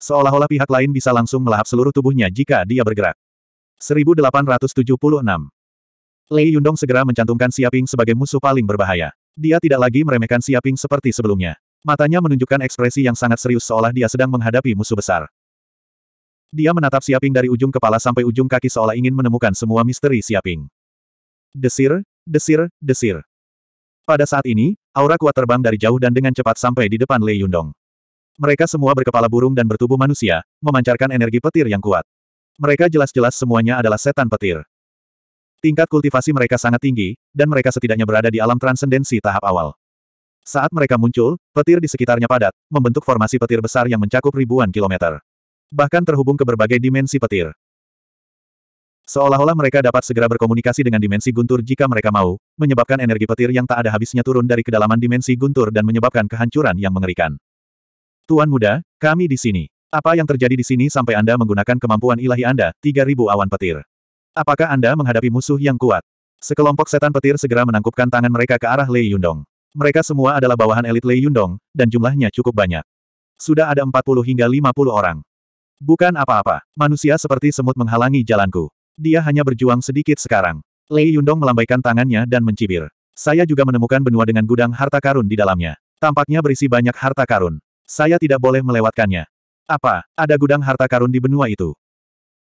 Seolah-olah pihak lain bisa langsung melahap seluruh tubuhnya jika dia bergerak. 1876 Lei Yundong segera mencantumkan Siaping sebagai musuh paling berbahaya. Dia tidak lagi meremehkan Siaping seperti sebelumnya. Matanya menunjukkan ekspresi yang sangat serius seolah dia sedang menghadapi musuh besar. Dia menatap Siaping dari ujung kepala sampai ujung kaki seolah ingin menemukan semua misteri Siaping. Desir, desir, desir. Pada saat ini, aura kuat terbang dari jauh dan dengan cepat sampai di depan Lei Yundong. Mereka semua berkepala burung dan bertubuh manusia, memancarkan energi petir yang kuat. Mereka jelas-jelas semuanya adalah setan petir. Tingkat kultivasi mereka sangat tinggi, dan mereka setidaknya berada di alam transendensi tahap awal. Saat mereka muncul, petir di sekitarnya padat, membentuk formasi petir besar yang mencakup ribuan kilometer bahkan terhubung ke berbagai dimensi petir. Seolah-olah mereka dapat segera berkomunikasi dengan dimensi guntur jika mereka mau, menyebabkan energi petir yang tak ada habisnya turun dari kedalaman dimensi guntur dan menyebabkan kehancuran yang mengerikan. Tuan muda, kami di sini. Apa yang terjadi di sini sampai Anda menggunakan kemampuan ilahi Anda, 3000 awan petir? Apakah Anda menghadapi musuh yang kuat? Sekelompok setan petir segera menangkupkan tangan mereka ke arah Lei Yundong. Mereka semua adalah bawahan elit Lei Yundong, dan jumlahnya cukup banyak. Sudah ada 40 hingga 50 orang. Bukan apa-apa. Manusia seperti semut menghalangi jalanku. Dia hanya berjuang sedikit sekarang. Lei Yundong melambaikan tangannya dan mencibir. Saya juga menemukan benua dengan gudang harta karun di dalamnya. Tampaknya berisi banyak harta karun. Saya tidak boleh melewatkannya. Apa, ada gudang harta karun di benua itu?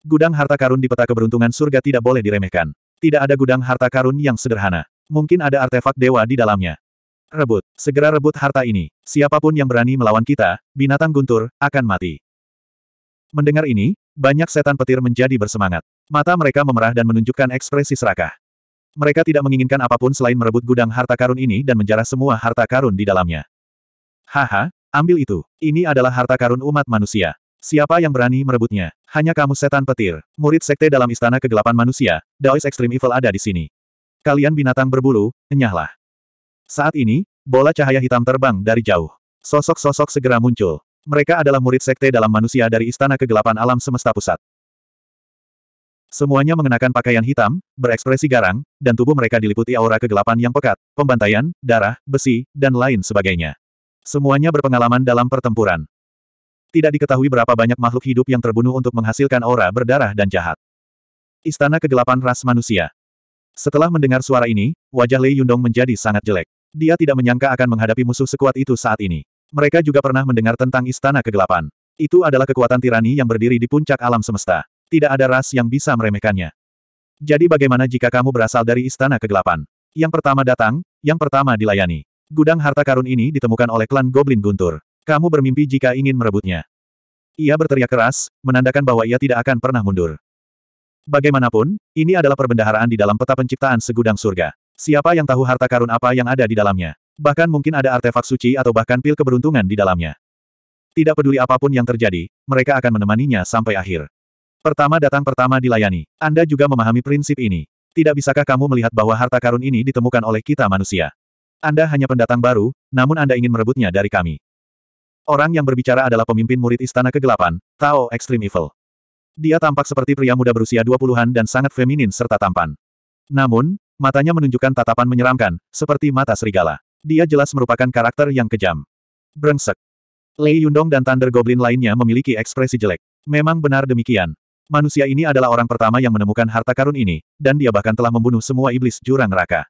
Gudang harta karun di peta keberuntungan surga tidak boleh diremehkan. Tidak ada gudang harta karun yang sederhana. Mungkin ada artefak dewa di dalamnya. Rebut, segera rebut harta ini. Siapapun yang berani melawan kita, binatang guntur, akan mati. Mendengar ini, banyak setan petir menjadi bersemangat. Mata mereka memerah dan menunjukkan ekspresi serakah. Mereka tidak menginginkan apapun selain merebut gudang harta karun ini dan menjarah semua harta karun di dalamnya. Haha, ambil itu. Ini adalah harta karun umat manusia. Siapa yang berani merebutnya? Hanya kamu setan petir, murid sekte dalam istana kegelapan manusia, Daois Extreme Evil ada di sini. Kalian binatang berbulu, enyahlah. Saat ini, bola cahaya hitam terbang dari jauh. Sosok-sosok segera muncul. Mereka adalah murid sekte dalam manusia dari Istana Kegelapan Alam Semesta Pusat. Semuanya mengenakan pakaian hitam, berekspresi garang, dan tubuh mereka diliputi aura kegelapan yang pekat, pembantaian, darah, besi, dan lain sebagainya. Semuanya berpengalaman dalam pertempuran. Tidak diketahui berapa banyak makhluk hidup yang terbunuh untuk menghasilkan aura berdarah dan jahat. Istana Kegelapan Ras Manusia Setelah mendengar suara ini, wajah Lei Yundong menjadi sangat jelek. Dia tidak menyangka akan menghadapi musuh sekuat itu saat ini. Mereka juga pernah mendengar tentang Istana Kegelapan. Itu adalah kekuatan tirani yang berdiri di puncak alam semesta. Tidak ada ras yang bisa meremehkannya. Jadi bagaimana jika kamu berasal dari Istana Kegelapan? Yang pertama datang, yang pertama dilayani. Gudang harta karun ini ditemukan oleh klan Goblin Guntur. Kamu bermimpi jika ingin merebutnya. Ia berteriak keras, menandakan bahwa ia tidak akan pernah mundur. Bagaimanapun, ini adalah perbendaharaan di dalam peta penciptaan segudang surga. Siapa yang tahu harta karun apa yang ada di dalamnya? Bahkan mungkin ada artefak suci atau bahkan pil keberuntungan di dalamnya. Tidak peduli apapun yang terjadi, mereka akan menemaninya sampai akhir. Pertama datang pertama dilayani. Anda juga memahami prinsip ini. Tidak bisakah kamu melihat bahwa harta karun ini ditemukan oleh kita manusia? Anda hanya pendatang baru, namun Anda ingin merebutnya dari kami. Orang yang berbicara adalah pemimpin murid Istana Kegelapan, Tao Extreme Evil. Dia tampak seperti pria muda berusia 20-an dan sangat feminin serta tampan. Namun, matanya menunjukkan tatapan menyeramkan, seperti mata serigala. Dia jelas merupakan karakter yang kejam. Brengsek. Lei Yundong dan Thunder Goblin lainnya memiliki ekspresi jelek. Memang benar demikian. Manusia ini adalah orang pertama yang menemukan harta karun ini, dan dia bahkan telah membunuh semua iblis jurang neraka.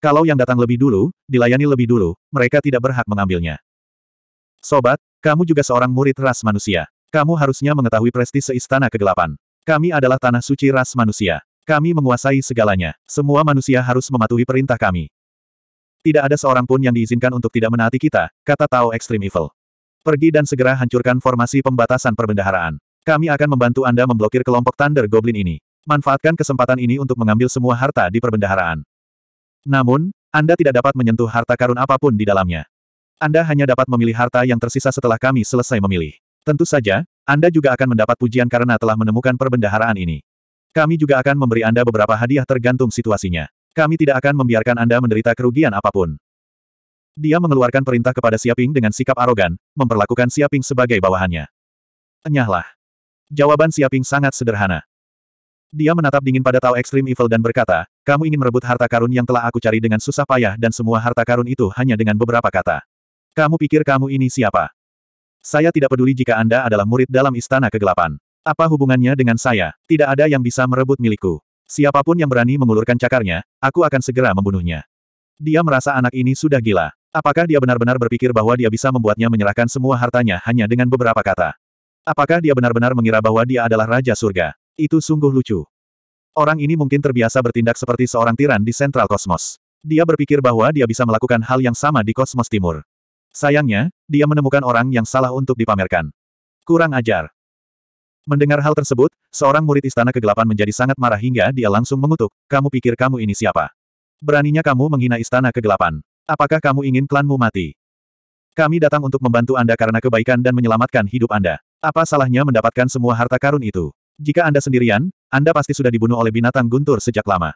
Kalau yang datang lebih dulu, dilayani lebih dulu, mereka tidak berhak mengambilnya. Sobat, kamu juga seorang murid ras manusia. Kamu harusnya mengetahui prestise istana kegelapan. Kami adalah tanah suci ras manusia. Kami menguasai segalanya. Semua manusia harus mematuhi perintah kami. Tidak ada seorang pun yang diizinkan untuk tidak menaati kita, kata Tao Extreme Evil. Pergi dan segera hancurkan formasi pembatasan perbendaharaan. Kami akan membantu Anda memblokir kelompok Thunder Goblin ini. Manfaatkan kesempatan ini untuk mengambil semua harta di perbendaharaan. Namun, Anda tidak dapat menyentuh harta karun apapun di dalamnya. Anda hanya dapat memilih harta yang tersisa setelah kami selesai memilih. Tentu saja, Anda juga akan mendapat pujian karena telah menemukan perbendaharaan ini. Kami juga akan memberi Anda beberapa hadiah tergantung situasinya. Kami tidak akan membiarkan Anda menderita kerugian apapun. Dia mengeluarkan perintah kepada Siaping dengan sikap arogan, memperlakukan Siaping sebagai bawahannya. Enyahlah. Jawaban Siaping sangat sederhana. Dia menatap dingin pada Tao Extreme Evil dan berkata, kamu ingin merebut harta karun yang telah aku cari dengan susah payah dan semua harta karun itu hanya dengan beberapa kata. Kamu pikir kamu ini siapa? Saya tidak peduli jika Anda adalah murid dalam istana kegelapan. Apa hubungannya dengan saya? Tidak ada yang bisa merebut milikku. Siapapun yang berani mengulurkan cakarnya, aku akan segera membunuhnya. Dia merasa anak ini sudah gila. Apakah dia benar-benar berpikir bahwa dia bisa membuatnya menyerahkan semua hartanya hanya dengan beberapa kata? Apakah dia benar-benar mengira bahwa dia adalah Raja Surga? Itu sungguh lucu. Orang ini mungkin terbiasa bertindak seperti seorang tiran di sentral kosmos. Dia berpikir bahwa dia bisa melakukan hal yang sama di kosmos timur. Sayangnya, dia menemukan orang yang salah untuk dipamerkan. Kurang ajar. Mendengar hal tersebut, seorang murid istana kegelapan menjadi sangat marah hingga dia langsung mengutuk, kamu pikir kamu ini siapa? Beraninya kamu menghina istana kegelapan. Apakah kamu ingin klanmu mati? Kami datang untuk membantu Anda karena kebaikan dan menyelamatkan hidup Anda. Apa salahnya mendapatkan semua harta karun itu? Jika Anda sendirian, Anda pasti sudah dibunuh oleh binatang guntur sejak lama.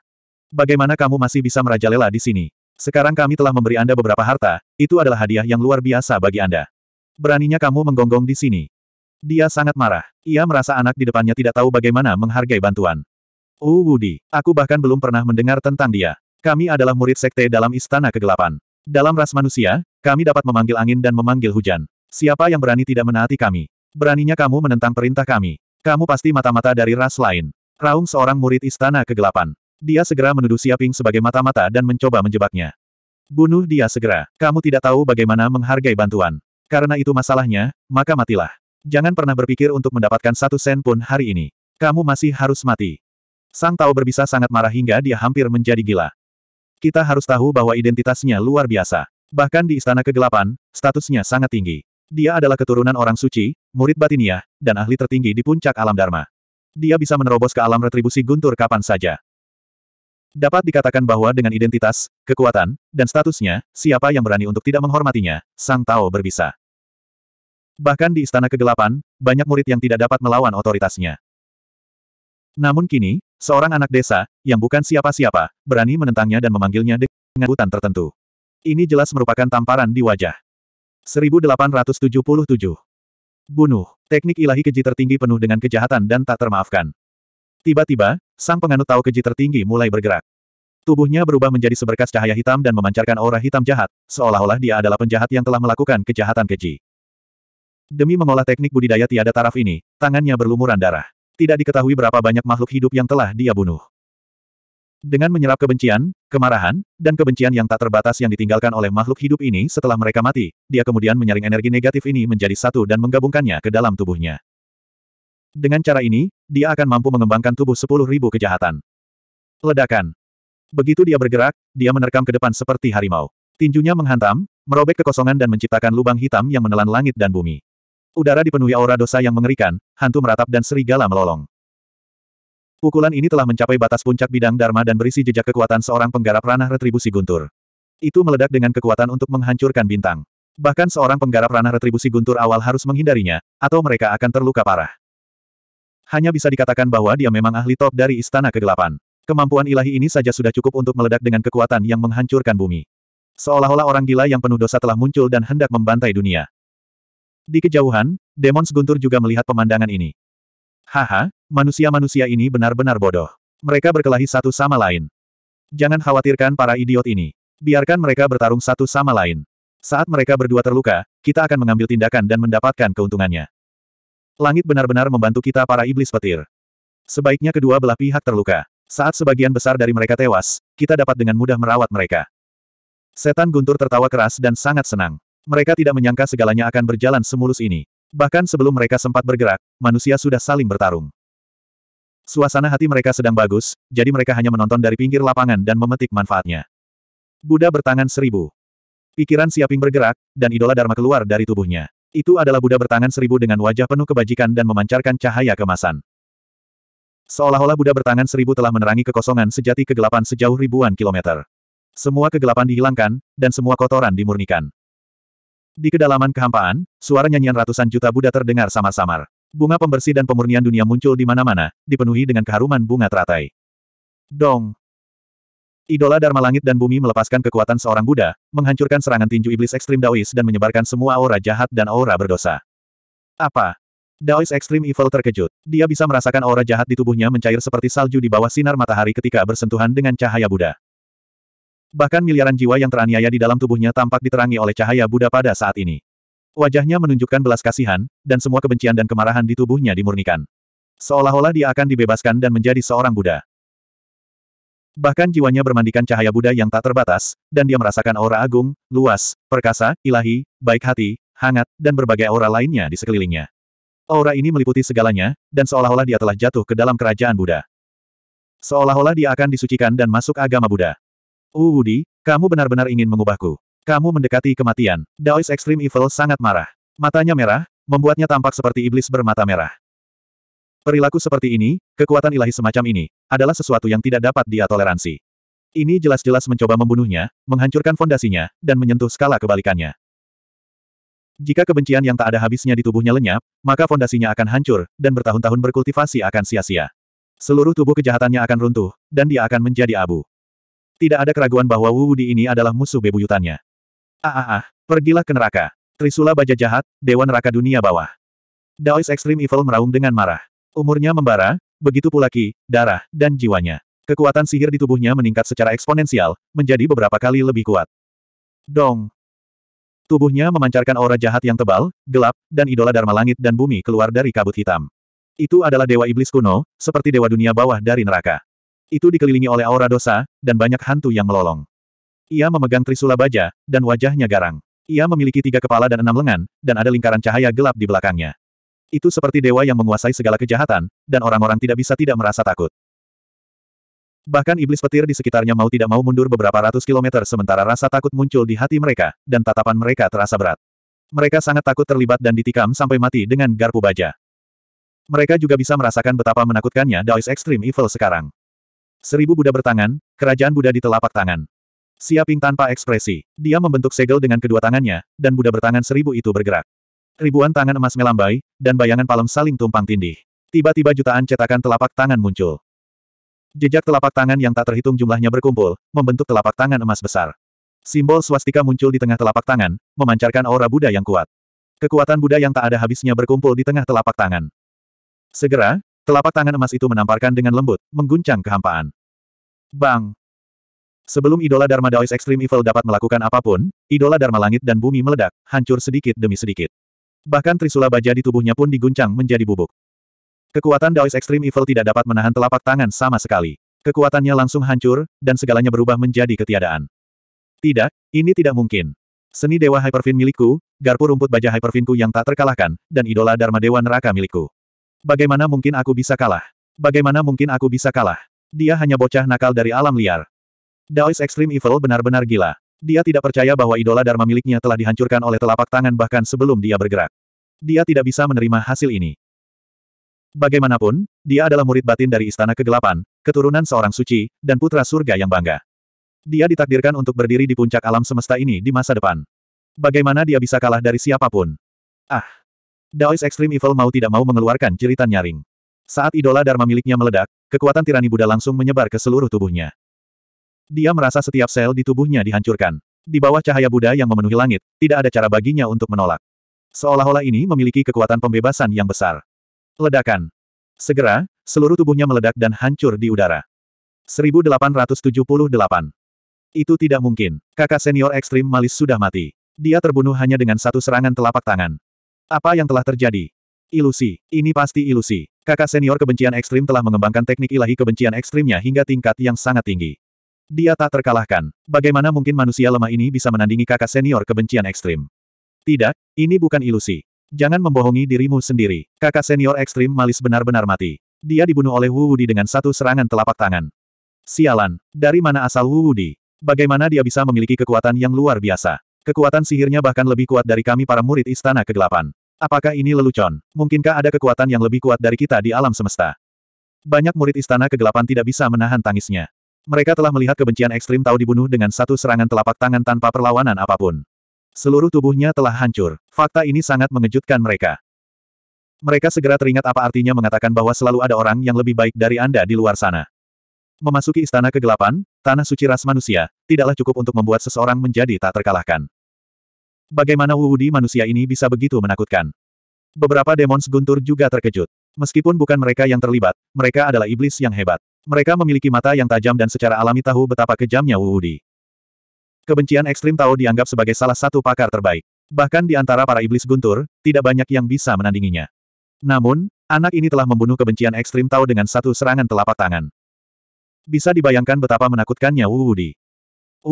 Bagaimana kamu masih bisa merajalela di sini? Sekarang kami telah memberi Anda beberapa harta, itu adalah hadiah yang luar biasa bagi Anda. Beraninya kamu menggonggong di sini. Dia sangat marah. Ia merasa anak di depannya tidak tahu bagaimana menghargai bantuan. Uh Woody, aku bahkan belum pernah mendengar tentang dia. Kami adalah murid sekte dalam istana kegelapan. Dalam ras manusia, kami dapat memanggil angin dan memanggil hujan. Siapa yang berani tidak menaati kami? Beraninya kamu menentang perintah kami. Kamu pasti mata-mata dari ras lain. Raung seorang murid istana kegelapan. Dia segera menuduh Siaping sebagai mata-mata dan mencoba menjebaknya. Bunuh dia segera. Kamu tidak tahu bagaimana menghargai bantuan. Karena itu masalahnya, maka matilah. Jangan pernah berpikir untuk mendapatkan satu sen pun hari ini. Kamu masih harus mati. Sang Tao berbisa sangat marah hingga dia hampir menjadi gila. Kita harus tahu bahwa identitasnya luar biasa. Bahkan di Istana Kegelapan, statusnya sangat tinggi. Dia adalah keturunan orang suci, murid batiniah, dan ahli tertinggi di puncak alam Dharma. Dia bisa menerobos ke alam retribusi guntur kapan saja. Dapat dikatakan bahwa dengan identitas, kekuatan, dan statusnya, siapa yang berani untuk tidak menghormatinya, Sang Tao berbisa. Bahkan di Istana Kegelapan, banyak murid yang tidak dapat melawan otoritasnya. Namun kini, seorang anak desa, yang bukan siapa-siapa, berani menentangnya dan memanggilnya dengan hutan tertentu. Ini jelas merupakan tamparan di wajah. 1877 Bunuh, teknik ilahi keji tertinggi penuh dengan kejahatan dan tak termaafkan. Tiba-tiba, sang penganut tahu keji tertinggi mulai bergerak. Tubuhnya berubah menjadi seberkas cahaya hitam dan memancarkan aura hitam jahat, seolah-olah dia adalah penjahat yang telah melakukan kejahatan keji. Demi mengolah teknik budidaya tiada taraf ini, tangannya berlumuran darah. Tidak diketahui berapa banyak makhluk hidup yang telah dia bunuh. Dengan menyerap kebencian, kemarahan, dan kebencian yang tak terbatas yang ditinggalkan oleh makhluk hidup ini setelah mereka mati, dia kemudian menyaring energi negatif ini menjadi satu dan menggabungkannya ke dalam tubuhnya. Dengan cara ini, dia akan mampu mengembangkan tubuh sepuluh ribu kejahatan. Ledakan. Begitu dia bergerak, dia menerkam ke depan seperti harimau. Tinjunya menghantam, merobek kekosongan dan menciptakan lubang hitam yang menelan langit dan bumi. Udara dipenuhi aura dosa yang mengerikan, hantu meratap dan serigala melolong. Pukulan ini telah mencapai batas puncak bidang Dharma dan berisi jejak kekuatan seorang penggarap ranah retribusi guntur. Itu meledak dengan kekuatan untuk menghancurkan bintang. Bahkan seorang penggarap ranah retribusi guntur awal harus menghindarinya, atau mereka akan terluka parah. Hanya bisa dikatakan bahwa dia memang ahli top dari Istana Kegelapan. Kemampuan ilahi ini saja sudah cukup untuk meledak dengan kekuatan yang menghancurkan bumi. Seolah-olah orang gila yang penuh dosa telah muncul dan hendak membantai dunia. Di kejauhan, Demon Guntur juga melihat pemandangan ini. Haha, manusia-manusia ini benar-benar bodoh. Mereka berkelahi satu sama lain. Jangan khawatirkan para idiot ini. Biarkan mereka bertarung satu sama lain. Saat mereka berdua terluka, kita akan mengambil tindakan dan mendapatkan keuntungannya. Langit benar-benar membantu kita para iblis petir. Sebaiknya kedua belah pihak terluka. Saat sebagian besar dari mereka tewas, kita dapat dengan mudah merawat mereka. Setan Guntur tertawa keras dan sangat senang. Mereka tidak menyangka segalanya akan berjalan semulus ini. Bahkan sebelum mereka sempat bergerak, manusia sudah saling bertarung. Suasana hati mereka sedang bagus, jadi mereka hanya menonton dari pinggir lapangan dan memetik manfaatnya. Buddha bertangan seribu. Pikiran Siaping bergerak, dan idola Dharma keluar dari tubuhnya. Itu adalah Buddha bertangan seribu dengan wajah penuh kebajikan dan memancarkan cahaya kemasan. Seolah-olah Buddha bertangan seribu telah menerangi kekosongan sejati kegelapan sejauh ribuan kilometer. Semua kegelapan dihilangkan, dan semua kotoran dimurnikan. Di kedalaman kehampaan, suara nyanyian ratusan juta Buddha terdengar samar-samar. Bunga pembersih dan pemurnian dunia muncul di mana-mana, dipenuhi dengan keharuman bunga teratai. Dong! Idola Dharma Langit dan Bumi melepaskan kekuatan seorang Buddha, menghancurkan serangan tinju iblis ekstrim Daois dan menyebarkan semua aura jahat dan aura berdosa. Apa? Daois ekstrim Evil terkejut. Dia bisa merasakan aura jahat di tubuhnya mencair seperti salju di bawah sinar matahari ketika bersentuhan dengan cahaya Buddha. Bahkan miliaran jiwa yang teraniaya di dalam tubuhnya tampak diterangi oleh cahaya Buddha pada saat ini. Wajahnya menunjukkan belas kasihan, dan semua kebencian dan kemarahan di tubuhnya dimurnikan. Seolah-olah dia akan dibebaskan dan menjadi seorang Buddha. Bahkan jiwanya bermandikan cahaya Buddha yang tak terbatas, dan dia merasakan aura agung, luas, perkasa, ilahi, baik hati, hangat, dan berbagai aura lainnya di sekelilingnya. Aura ini meliputi segalanya, dan seolah-olah dia telah jatuh ke dalam kerajaan Buddha. Seolah-olah dia akan disucikan dan masuk agama Buddha. Uudi, oh, kamu benar-benar ingin mengubahku. Kamu mendekati kematian. Daois Extreme Evil sangat marah. Matanya merah, membuatnya tampak seperti iblis bermata merah. Perilaku seperti ini, kekuatan ilahi semacam ini, adalah sesuatu yang tidak dapat dia toleransi. Ini jelas-jelas mencoba membunuhnya, menghancurkan fondasinya, dan menyentuh skala kebalikannya. Jika kebencian yang tak ada habisnya di tubuhnya lenyap, maka fondasinya akan hancur, dan bertahun-tahun berkultivasi akan sia-sia. Seluruh tubuh kejahatannya akan runtuh, dan dia akan menjadi abu. Tidak ada keraguan bahwa Wu Wudi ini adalah musuh bebuyutannya. Ah ah ah, pergilah ke neraka. Trisula Baja Jahat, Dewa Neraka Dunia Bawah. Daois Extreme Evil meraung dengan marah. Umurnya membara, begitu pula ki, darah, dan jiwanya. Kekuatan sihir di tubuhnya meningkat secara eksponensial, menjadi beberapa kali lebih kuat. Dong! Tubuhnya memancarkan aura jahat yang tebal, gelap, dan idola Dharma Langit dan Bumi keluar dari kabut hitam. Itu adalah Dewa Iblis kuno, seperti Dewa Dunia Bawah dari neraka. Itu dikelilingi oleh aura dosa, dan banyak hantu yang melolong. Ia memegang trisula baja, dan wajahnya garang. Ia memiliki tiga kepala dan enam lengan, dan ada lingkaran cahaya gelap di belakangnya. Itu seperti dewa yang menguasai segala kejahatan, dan orang-orang tidak bisa tidak merasa takut. Bahkan iblis petir di sekitarnya mau tidak mau mundur beberapa ratus kilometer sementara rasa takut muncul di hati mereka, dan tatapan mereka terasa berat. Mereka sangat takut terlibat dan ditikam sampai mati dengan garpu baja. Mereka juga bisa merasakan betapa menakutkannya Daois Extreme Evil sekarang. Seribu Buddha bertangan, kerajaan Buddha di telapak tangan. Siaping tanpa ekspresi, dia membentuk segel dengan kedua tangannya, dan Buddha bertangan seribu itu bergerak. Ribuan tangan emas melambai, dan bayangan palem saling tumpang tindih. Tiba-tiba jutaan cetakan telapak tangan muncul. Jejak telapak tangan yang tak terhitung jumlahnya berkumpul, membentuk telapak tangan emas besar. Simbol swastika muncul di tengah telapak tangan, memancarkan aura Buddha yang kuat. Kekuatan Buddha yang tak ada habisnya berkumpul di tengah telapak tangan. Segera, Telapak tangan emas itu menamparkan dengan lembut, mengguncang kehampaan. Bang! Sebelum idola Dharma Daois Extreme Evil dapat melakukan apapun, idola Dharma Langit dan Bumi meledak, hancur sedikit demi sedikit. Bahkan trisula baja di tubuhnya pun diguncang menjadi bubuk. Kekuatan Daois Extreme Evil tidak dapat menahan telapak tangan sama sekali. Kekuatannya langsung hancur, dan segalanya berubah menjadi ketiadaan. Tidak, ini tidak mungkin. Seni Dewa Hyperfin milikku, garpu rumput baja Hypervinku yang tak terkalahkan, dan idola Dharma Dewa Neraka milikku. Bagaimana mungkin aku bisa kalah? Bagaimana mungkin aku bisa kalah? Dia hanya bocah nakal dari alam liar. Daois Extreme Evil benar-benar gila. Dia tidak percaya bahwa idola Dharma miliknya telah dihancurkan oleh telapak tangan bahkan sebelum dia bergerak. Dia tidak bisa menerima hasil ini. Bagaimanapun, dia adalah murid batin dari Istana Kegelapan, keturunan seorang suci, dan putra surga yang bangga. Dia ditakdirkan untuk berdiri di puncak alam semesta ini di masa depan. Bagaimana dia bisa kalah dari siapapun? Ah! Daois Extreme Evil mau tidak mau mengeluarkan jeritan nyaring. Saat idola Dharma miliknya meledak, kekuatan tirani Buddha langsung menyebar ke seluruh tubuhnya. Dia merasa setiap sel di tubuhnya dihancurkan. Di bawah cahaya Buddha yang memenuhi langit, tidak ada cara baginya untuk menolak. Seolah-olah ini memiliki kekuatan pembebasan yang besar. Ledakan. Segera, seluruh tubuhnya meledak dan hancur di udara. 1878. Itu tidak mungkin. Kakak senior ekstrim Malis sudah mati. Dia terbunuh hanya dengan satu serangan telapak tangan. Apa yang telah terjadi? Ilusi. Ini pasti ilusi. Kakak senior kebencian ekstrim telah mengembangkan teknik ilahi kebencian ekstrimnya hingga tingkat yang sangat tinggi. Dia tak terkalahkan. Bagaimana mungkin manusia lemah ini bisa menandingi kakak senior kebencian ekstrim? Tidak, ini bukan ilusi. Jangan membohongi dirimu sendiri. Kakak senior ekstrim malis benar-benar mati. Dia dibunuh oleh Wu Wudi dengan satu serangan telapak tangan. Sialan, dari mana asal Wu Wudi? Bagaimana dia bisa memiliki kekuatan yang luar biasa? Kekuatan sihirnya bahkan lebih kuat dari kami para murid Istana Kegelapan. Apakah ini lelucon? Mungkinkah ada kekuatan yang lebih kuat dari kita di alam semesta? Banyak murid istana kegelapan tidak bisa menahan tangisnya. Mereka telah melihat kebencian ekstrim tahu dibunuh dengan satu serangan telapak tangan tanpa perlawanan apapun. Seluruh tubuhnya telah hancur. Fakta ini sangat mengejutkan mereka. Mereka segera teringat apa artinya mengatakan bahwa selalu ada orang yang lebih baik dari Anda di luar sana. Memasuki istana kegelapan, tanah suci ras manusia, tidaklah cukup untuk membuat seseorang menjadi tak terkalahkan. Bagaimana Wudi manusia ini bisa begitu menakutkan? Beberapa demons guntur juga terkejut. Meskipun bukan mereka yang terlibat, mereka adalah iblis yang hebat. Mereka memiliki mata yang tajam dan secara alami tahu betapa kejamnya Wudi. Kebencian ekstrim Tao dianggap sebagai salah satu pakar terbaik. Bahkan di antara para iblis guntur, tidak banyak yang bisa menandinginya. Namun, anak ini telah membunuh kebencian ekstrim Tao dengan satu serangan telapak tangan. Bisa dibayangkan betapa menakutkannya Wu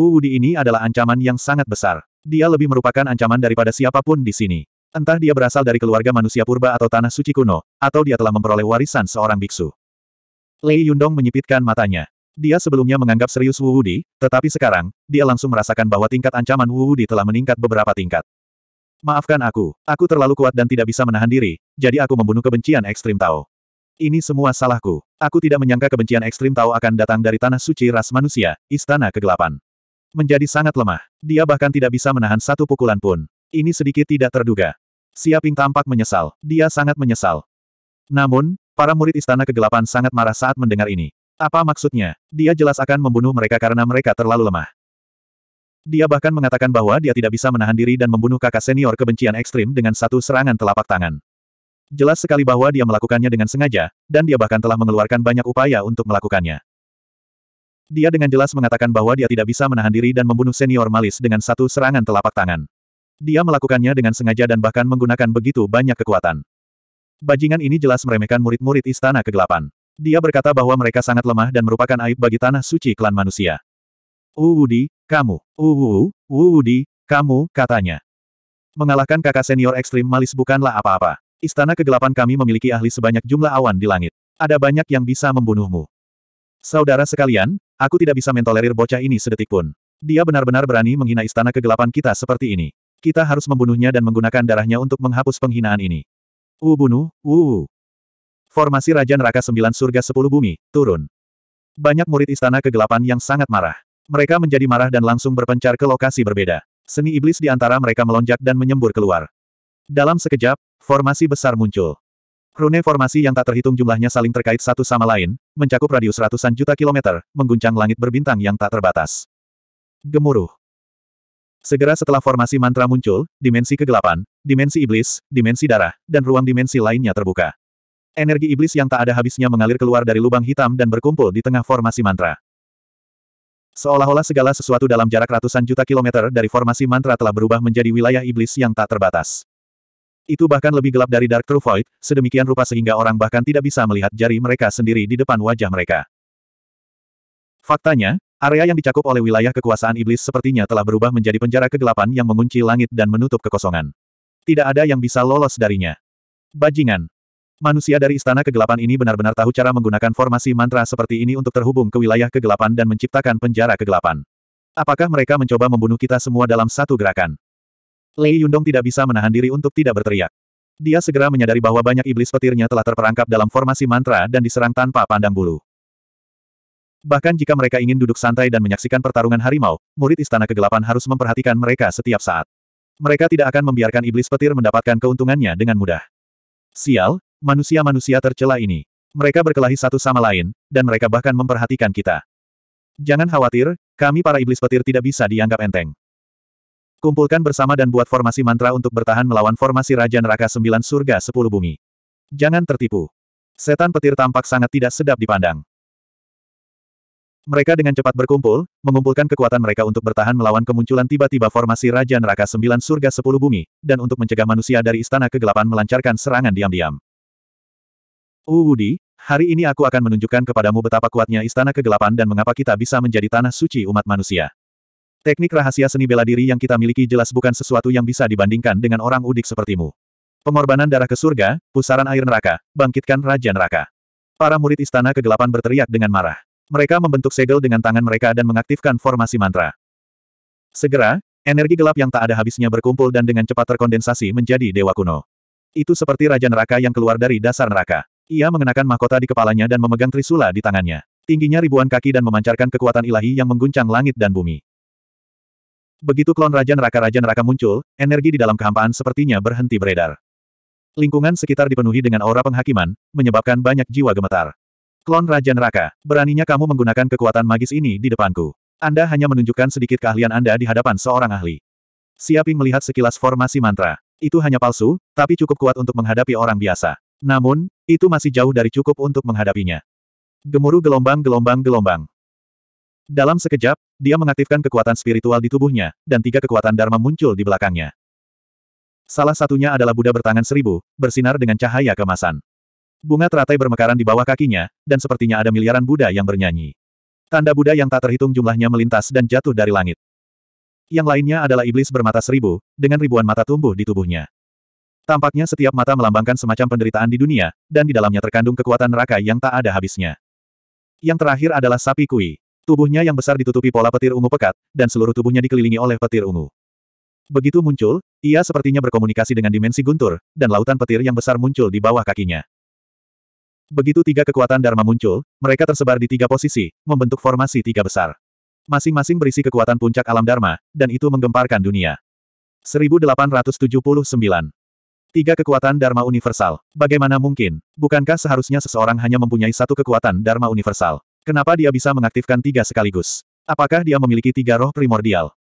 Wudi ini adalah ancaman yang sangat besar. Dia lebih merupakan ancaman daripada siapapun di sini. Entah dia berasal dari keluarga manusia purba atau tanah suci kuno, atau dia telah memperoleh warisan seorang biksu. Lei Yundong menyipitkan matanya. Dia sebelumnya menganggap serius Wu Wudi, tetapi sekarang, dia langsung merasakan bahwa tingkat ancaman Wu Wudi telah meningkat beberapa tingkat. Maafkan aku, aku terlalu kuat dan tidak bisa menahan diri, jadi aku membunuh kebencian ekstrim Tao. Ini semua salahku. Aku tidak menyangka kebencian ekstrim Tao akan datang dari tanah suci ras manusia, istana kegelapan. Menjadi sangat lemah. Dia bahkan tidak bisa menahan satu pukulan pun. Ini sedikit tidak terduga. Siaping tampak menyesal. Dia sangat menyesal. Namun, para murid Istana Kegelapan sangat marah saat mendengar ini. Apa maksudnya? Dia jelas akan membunuh mereka karena mereka terlalu lemah. Dia bahkan mengatakan bahwa dia tidak bisa menahan diri dan membunuh kakak senior kebencian ekstrim dengan satu serangan telapak tangan. Jelas sekali bahwa dia melakukannya dengan sengaja, dan dia bahkan telah mengeluarkan banyak upaya untuk melakukannya. Dia dengan jelas mengatakan bahwa dia tidak bisa menahan diri dan membunuh senior malis dengan satu serangan telapak tangan. Dia melakukannya dengan sengaja dan bahkan menggunakan begitu banyak kekuatan. Bajingan ini jelas meremehkan murid-murid Istana Kegelapan. Dia berkata bahwa mereka sangat lemah dan merupakan aib bagi tanah suci klan manusia. Uudi, kamu, uuu, uudi, kamu, katanya. Mengalahkan kakak senior ekstrim malis bukanlah apa-apa. Istana Kegelapan kami memiliki ahli sebanyak jumlah awan di langit. Ada banyak yang bisa membunuhmu. Saudara sekalian, Aku tidak bisa mentolerir bocah ini sedetik pun. Dia benar-benar berani menghina istana kegelapan kita seperti ini. Kita harus membunuhnya dan menggunakan darahnya untuk menghapus penghinaan ini. Uh bunuh, Uh! Formasi Raja Neraka Sembilan Surga Sepuluh Bumi, turun. Banyak murid istana kegelapan yang sangat marah. Mereka menjadi marah dan langsung berpencar ke lokasi berbeda. Seni iblis di antara mereka melonjak dan menyembur keluar. Dalam sekejap, formasi besar muncul. Rune formasi yang tak terhitung jumlahnya saling terkait satu sama lain, mencakup radius ratusan juta kilometer, mengguncang langit berbintang yang tak terbatas. Gemuruh. Segera setelah formasi mantra muncul, dimensi kegelapan, dimensi iblis, dimensi darah, dan ruang dimensi lainnya terbuka. Energi iblis yang tak ada habisnya mengalir keluar dari lubang hitam dan berkumpul di tengah formasi mantra. Seolah-olah segala sesuatu dalam jarak ratusan juta kilometer dari formasi mantra telah berubah menjadi wilayah iblis yang tak terbatas. Itu bahkan lebih gelap dari Dark True Void, sedemikian rupa sehingga orang bahkan tidak bisa melihat jari mereka sendiri di depan wajah mereka. Faktanya, area yang dicakup oleh wilayah kekuasaan iblis sepertinya telah berubah menjadi penjara kegelapan yang mengunci langit dan menutup kekosongan. Tidak ada yang bisa lolos darinya. Bajingan. Manusia dari istana kegelapan ini benar-benar tahu cara menggunakan formasi mantra seperti ini untuk terhubung ke wilayah kegelapan dan menciptakan penjara kegelapan. Apakah mereka mencoba membunuh kita semua dalam satu gerakan? Lei Yundong tidak bisa menahan diri untuk tidak berteriak. Dia segera menyadari bahwa banyak iblis petirnya telah terperangkap dalam formasi mantra dan diserang tanpa pandang bulu. Bahkan jika mereka ingin duduk santai dan menyaksikan pertarungan harimau, murid istana kegelapan harus memperhatikan mereka setiap saat. Mereka tidak akan membiarkan iblis petir mendapatkan keuntungannya dengan mudah. Sial, manusia-manusia tercela ini. Mereka berkelahi satu sama lain, dan mereka bahkan memperhatikan kita. Jangan khawatir, kami para iblis petir tidak bisa dianggap enteng. Kumpulkan bersama dan buat formasi mantra untuk bertahan melawan formasi Raja Neraka Sembilan Surga Sepuluh Bumi. Jangan tertipu. Setan petir tampak sangat tidak sedap dipandang. Mereka dengan cepat berkumpul, mengumpulkan kekuatan mereka untuk bertahan melawan kemunculan tiba-tiba formasi Raja Neraka Sembilan Surga Sepuluh Bumi, dan untuk mencegah manusia dari Istana Kegelapan melancarkan serangan diam-diam. Uwudi, uh, hari ini aku akan menunjukkan kepadamu betapa kuatnya Istana Kegelapan dan mengapa kita bisa menjadi tanah suci umat manusia. Teknik rahasia seni bela diri yang kita miliki jelas bukan sesuatu yang bisa dibandingkan dengan orang udik sepertimu. Pengorbanan darah ke surga, pusaran air neraka, bangkitkan Raja Neraka. Para murid istana kegelapan berteriak dengan marah. Mereka membentuk segel dengan tangan mereka dan mengaktifkan formasi mantra. Segera, energi gelap yang tak ada habisnya berkumpul dan dengan cepat terkondensasi menjadi dewa kuno. Itu seperti Raja Neraka yang keluar dari dasar neraka. Ia mengenakan mahkota di kepalanya dan memegang trisula di tangannya. Tingginya ribuan kaki dan memancarkan kekuatan ilahi yang mengguncang langit dan bumi. Begitu klon Raja Neraka-Raja Neraka muncul, energi di dalam kehampaan sepertinya berhenti beredar. Lingkungan sekitar dipenuhi dengan aura penghakiman, menyebabkan banyak jiwa gemetar. Klon Raja Neraka, beraninya kamu menggunakan kekuatan magis ini di depanku. Anda hanya menunjukkan sedikit keahlian Anda di hadapan seorang ahli. Siaping melihat sekilas formasi mantra. Itu hanya palsu, tapi cukup kuat untuk menghadapi orang biasa. Namun, itu masih jauh dari cukup untuk menghadapinya. Gemuruh gelombang-gelombang-gelombang. Dalam sekejap, dia mengaktifkan kekuatan spiritual di tubuhnya, dan tiga kekuatan Dharma muncul di belakangnya. Salah satunya adalah Buddha bertangan seribu, bersinar dengan cahaya kemasan. Bunga teratai bermekaran di bawah kakinya, dan sepertinya ada miliaran Buddha yang bernyanyi. Tanda Buddha yang tak terhitung jumlahnya melintas dan jatuh dari langit. Yang lainnya adalah iblis bermata seribu, dengan ribuan mata tumbuh di tubuhnya. Tampaknya setiap mata melambangkan semacam penderitaan di dunia, dan di dalamnya terkandung kekuatan neraka yang tak ada habisnya. Yang terakhir adalah sapi kui. Tubuhnya yang besar ditutupi pola petir ungu pekat, dan seluruh tubuhnya dikelilingi oleh petir ungu. Begitu muncul, ia sepertinya berkomunikasi dengan dimensi guntur, dan lautan petir yang besar muncul di bawah kakinya. Begitu tiga kekuatan Dharma muncul, mereka tersebar di tiga posisi, membentuk formasi tiga besar. Masing-masing berisi kekuatan puncak alam Dharma, dan itu menggemparkan dunia. 1879. Tiga kekuatan Dharma universal. Bagaimana mungkin? Bukankah seharusnya seseorang hanya mempunyai satu kekuatan Dharma universal? Kenapa dia bisa mengaktifkan tiga sekaligus? Apakah dia memiliki tiga roh primordial?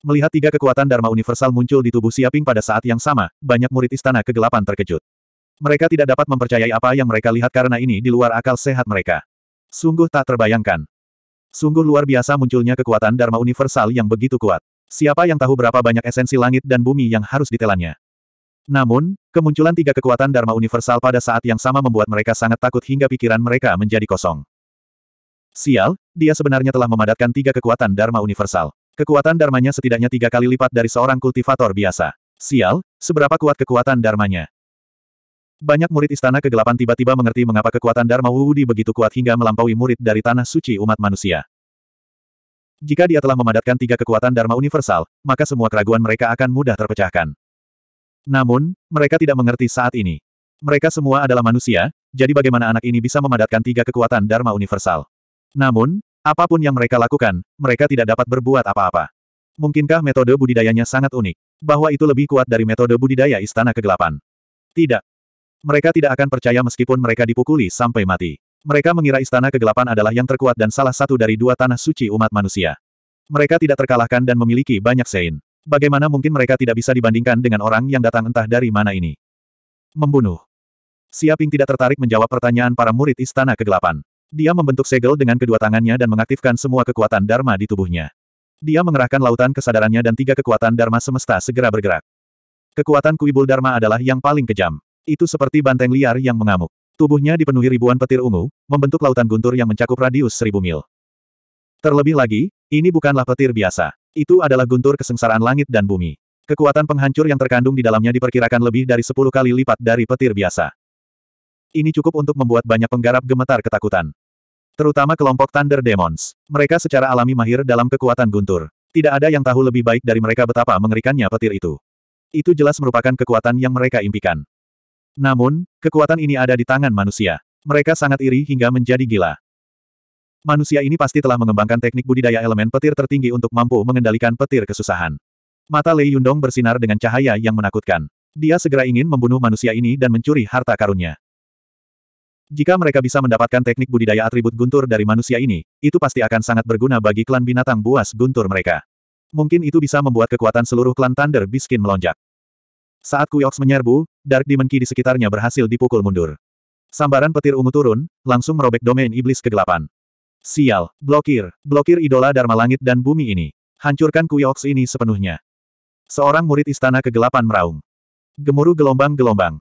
Melihat tiga kekuatan Dharma Universal muncul di tubuh Siaping pada saat yang sama, banyak murid Istana Kegelapan terkejut. Mereka tidak dapat mempercayai apa yang mereka lihat karena ini di luar akal sehat mereka. Sungguh tak terbayangkan. Sungguh luar biasa munculnya kekuatan Dharma Universal yang begitu kuat. Siapa yang tahu berapa banyak esensi langit dan bumi yang harus ditelannya. Namun, kemunculan tiga kekuatan Dharma Universal pada saat yang sama membuat mereka sangat takut hingga pikiran mereka menjadi kosong. Sial, dia sebenarnya telah memadatkan tiga kekuatan Dharma Universal. Kekuatan Dharmanya setidaknya tiga kali lipat dari seorang kultivator biasa. Sial, seberapa kuat kekuatan Dharmanya? Banyak murid Istana Kegelapan tiba-tiba mengerti mengapa kekuatan Dharma Wudi begitu kuat hingga melampaui murid dari tanah suci umat manusia. Jika dia telah memadatkan tiga kekuatan Dharma Universal, maka semua keraguan mereka akan mudah terpecahkan. Namun, mereka tidak mengerti saat ini. Mereka semua adalah manusia, jadi bagaimana anak ini bisa memadatkan tiga kekuatan Dharma Universal? Namun, apapun yang mereka lakukan, mereka tidak dapat berbuat apa-apa. Mungkinkah metode budidayanya sangat unik? Bahwa itu lebih kuat dari metode budidaya Istana Kegelapan? Tidak. Mereka tidak akan percaya meskipun mereka dipukuli sampai mati. Mereka mengira Istana Kegelapan adalah yang terkuat dan salah satu dari dua tanah suci umat manusia. Mereka tidak terkalahkan dan memiliki banyak sein. Bagaimana mungkin mereka tidak bisa dibandingkan dengan orang yang datang entah dari mana ini? Membunuh. Siaping tidak tertarik menjawab pertanyaan para murid Istana Kegelapan. Dia membentuk segel dengan kedua tangannya dan mengaktifkan semua kekuatan Dharma di tubuhnya. Dia mengerahkan lautan kesadarannya dan tiga kekuatan Dharma semesta segera bergerak. Kekuatan Kuibul Dharma adalah yang paling kejam. Itu seperti banteng liar yang mengamuk. Tubuhnya dipenuhi ribuan petir ungu, membentuk lautan guntur yang mencakup radius seribu mil. Terlebih lagi, ini bukanlah petir biasa. Itu adalah guntur kesengsaraan langit dan bumi. Kekuatan penghancur yang terkandung di dalamnya diperkirakan lebih dari sepuluh kali lipat dari petir biasa ini cukup untuk membuat banyak penggarap gemetar ketakutan. Terutama kelompok Thunder Demons. Mereka secara alami mahir dalam kekuatan guntur. Tidak ada yang tahu lebih baik dari mereka betapa mengerikannya petir itu. Itu jelas merupakan kekuatan yang mereka impikan. Namun, kekuatan ini ada di tangan manusia. Mereka sangat iri hingga menjadi gila. Manusia ini pasti telah mengembangkan teknik budidaya elemen petir tertinggi untuk mampu mengendalikan petir kesusahan. Mata Lei Yundong bersinar dengan cahaya yang menakutkan. Dia segera ingin membunuh manusia ini dan mencuri harta karunnya. Jika mereka bisa mendapatkan teknik budidaya atribut guntur dari manusia ini, itu pasti akan sangat berguna bagi klan binatang buas guntur mereka. Mungkin itu bisa membuat kekuatan seluruh klan Thunder Biskin melonjak. Saat Kuyoks menyerbu, Dark Demon Ki di sekitarnya berhasil dipukul mundur. Sambaran petir ungu turun, langsung merobek domain iblis kegelapan. Sial, blokir, blokir idola Dharma Langit dan Bumi ini. Hancurkan Kuyoks ini sepenuhnya. Seorang murid istana kegelapan meraung. Gemuruh gelombang-gelombang.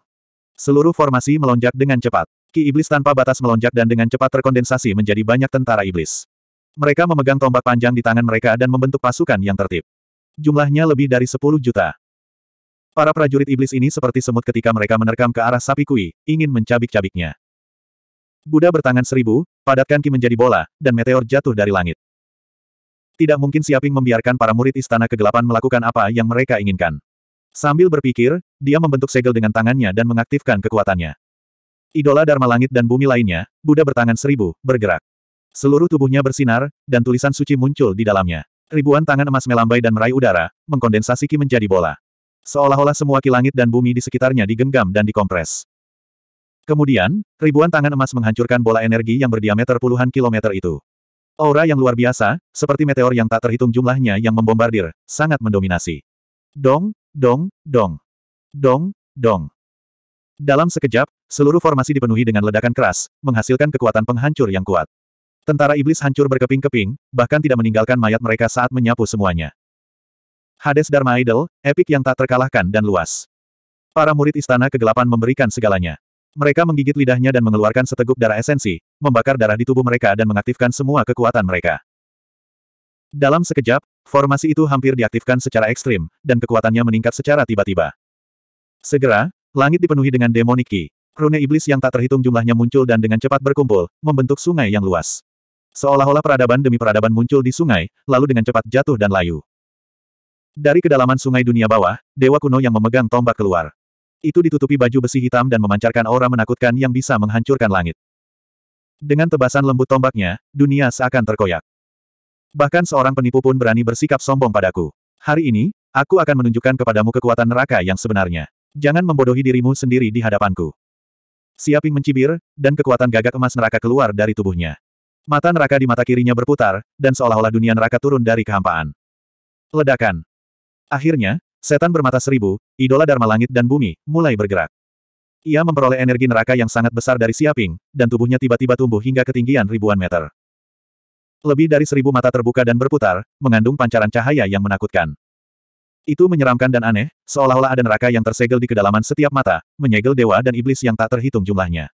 Seluruh formasi melonjak dengan cepat. Ki iblis tanpa batas melonjak dan dengan cepat terkondensasi menjadi banyak tentara iblis. Mereka memegang tombak panjang di tangan mereka dan membentuk pasukan yang tertib. Jumlahnya lebih dari 10 juta. Para prajurit iblis ini seperti semut ketika mereka menerkam ke arah sapi kui, ingin mencabik-cabiknya. Buddha bertangan seribu, padatkan ki menjadi bola, dan meteor jatuh dari langit. Tidak mungkin Siaping membiarkan para murid istana kegelapan melakukan apa yang mereka inginkan. Sambil berpikir, dia membentuk segel dengan tangannya dan mengaktifkan kekuatannya. Idola Dharma Langit dan Bumi lainnya, Buddha bertangan seribu, bergerak. Seluruh tubuhnya bersinar, dan tulisan suci muncul di dalamnya. Ribuan tangan emas melambai dan meraih udara, mengkondensasi ki menjadi bola. Seolah-olah semua ki langit dan bumi di sekitarnya digenggam dan dikompres. Kemudian, ribuan tangan emas menghancurkan bola energi yang berdiameter puluhan kilometer itu. Aura yang luar biasa, seperti meteor yang tak terhitung jumlahnya yang membombardir, sangat mendominasi. Dong, dong, dong. Dong, dong. Dalam sekejap, Seluruh formasi dipenuhi dengan ledakan keras, menghasilkan kekuatan penghancur yang kuat. Tentara iblis hancur berkeping-keping, bahkan tidak meninggalkan mayat mereka saat menyapu semuanya. Hades Dharma Idol, epik yang tak terkalahkan dan luas. Para murid istana kegelapan memberikan segalanya. Mereka menggigit lidahnya dan mengeluarkan seteguk darah esensi, membakar darah di tubuh mereka dan mengaktifkan semua kekuatan mereka. Dalam sekejap, formasi itu hampir diaktifkan secara ekstrim, dan kekuatannya meningkat secara tiba-tiba. Segera, langit dipenuhi dengan demoniki, Rune iblis yang tak terhitung jumlahnya muncul dan dengan cepat berkumpul, membentuk sungai yang luas. Seolah-olah peradaban demi peradaban muncul di sungai, lalu dengan cepat jatuh dan layu. Dari kedalaman sungai dunia bawah, dewa kuno yang memegang tombak keluar. Itu ditutupi baju besi hitam dan memancarkan aura menakutkan yang bisa menghancurkan langit. Dengan tebasan lembut tombaknya, dunia seakan terkoyak. Bahkan seorang penipu pun berani bersikap sombong padaku. Hari ini, aku akan menunjukkan kepadamu kekuatan neraka yang sebenarnya. Jangan membodohi dirimu sendiri di hadapanku. Siaping mencibir, dan kekuatan gagak emas neraka keluar dari tubuhnya. Mata neraka di mata kirinya berputar, dan seolah-olah dunia neraka turun dari kehampaan. Ledakan. Akhirnya, setan bermata seribu, idola Dharma langit dan bumi, mulai bergerak. Ia memperoleh energi neraka yang sangat besar dari Siaping, dan tubuhnya tiba-tiba tumbuh hingga ketinggian ribuan meter. Lebih dari seribu mata terbuka dan berputar, mengandung pancaran cahaya yang menakutkan. Itu menyeramkan dan aneh, seolah-olah ada neraka yang tersegel di kedalaman setiap mata, menyegel dewa dan iblis yang tak terhitung jumlahnya.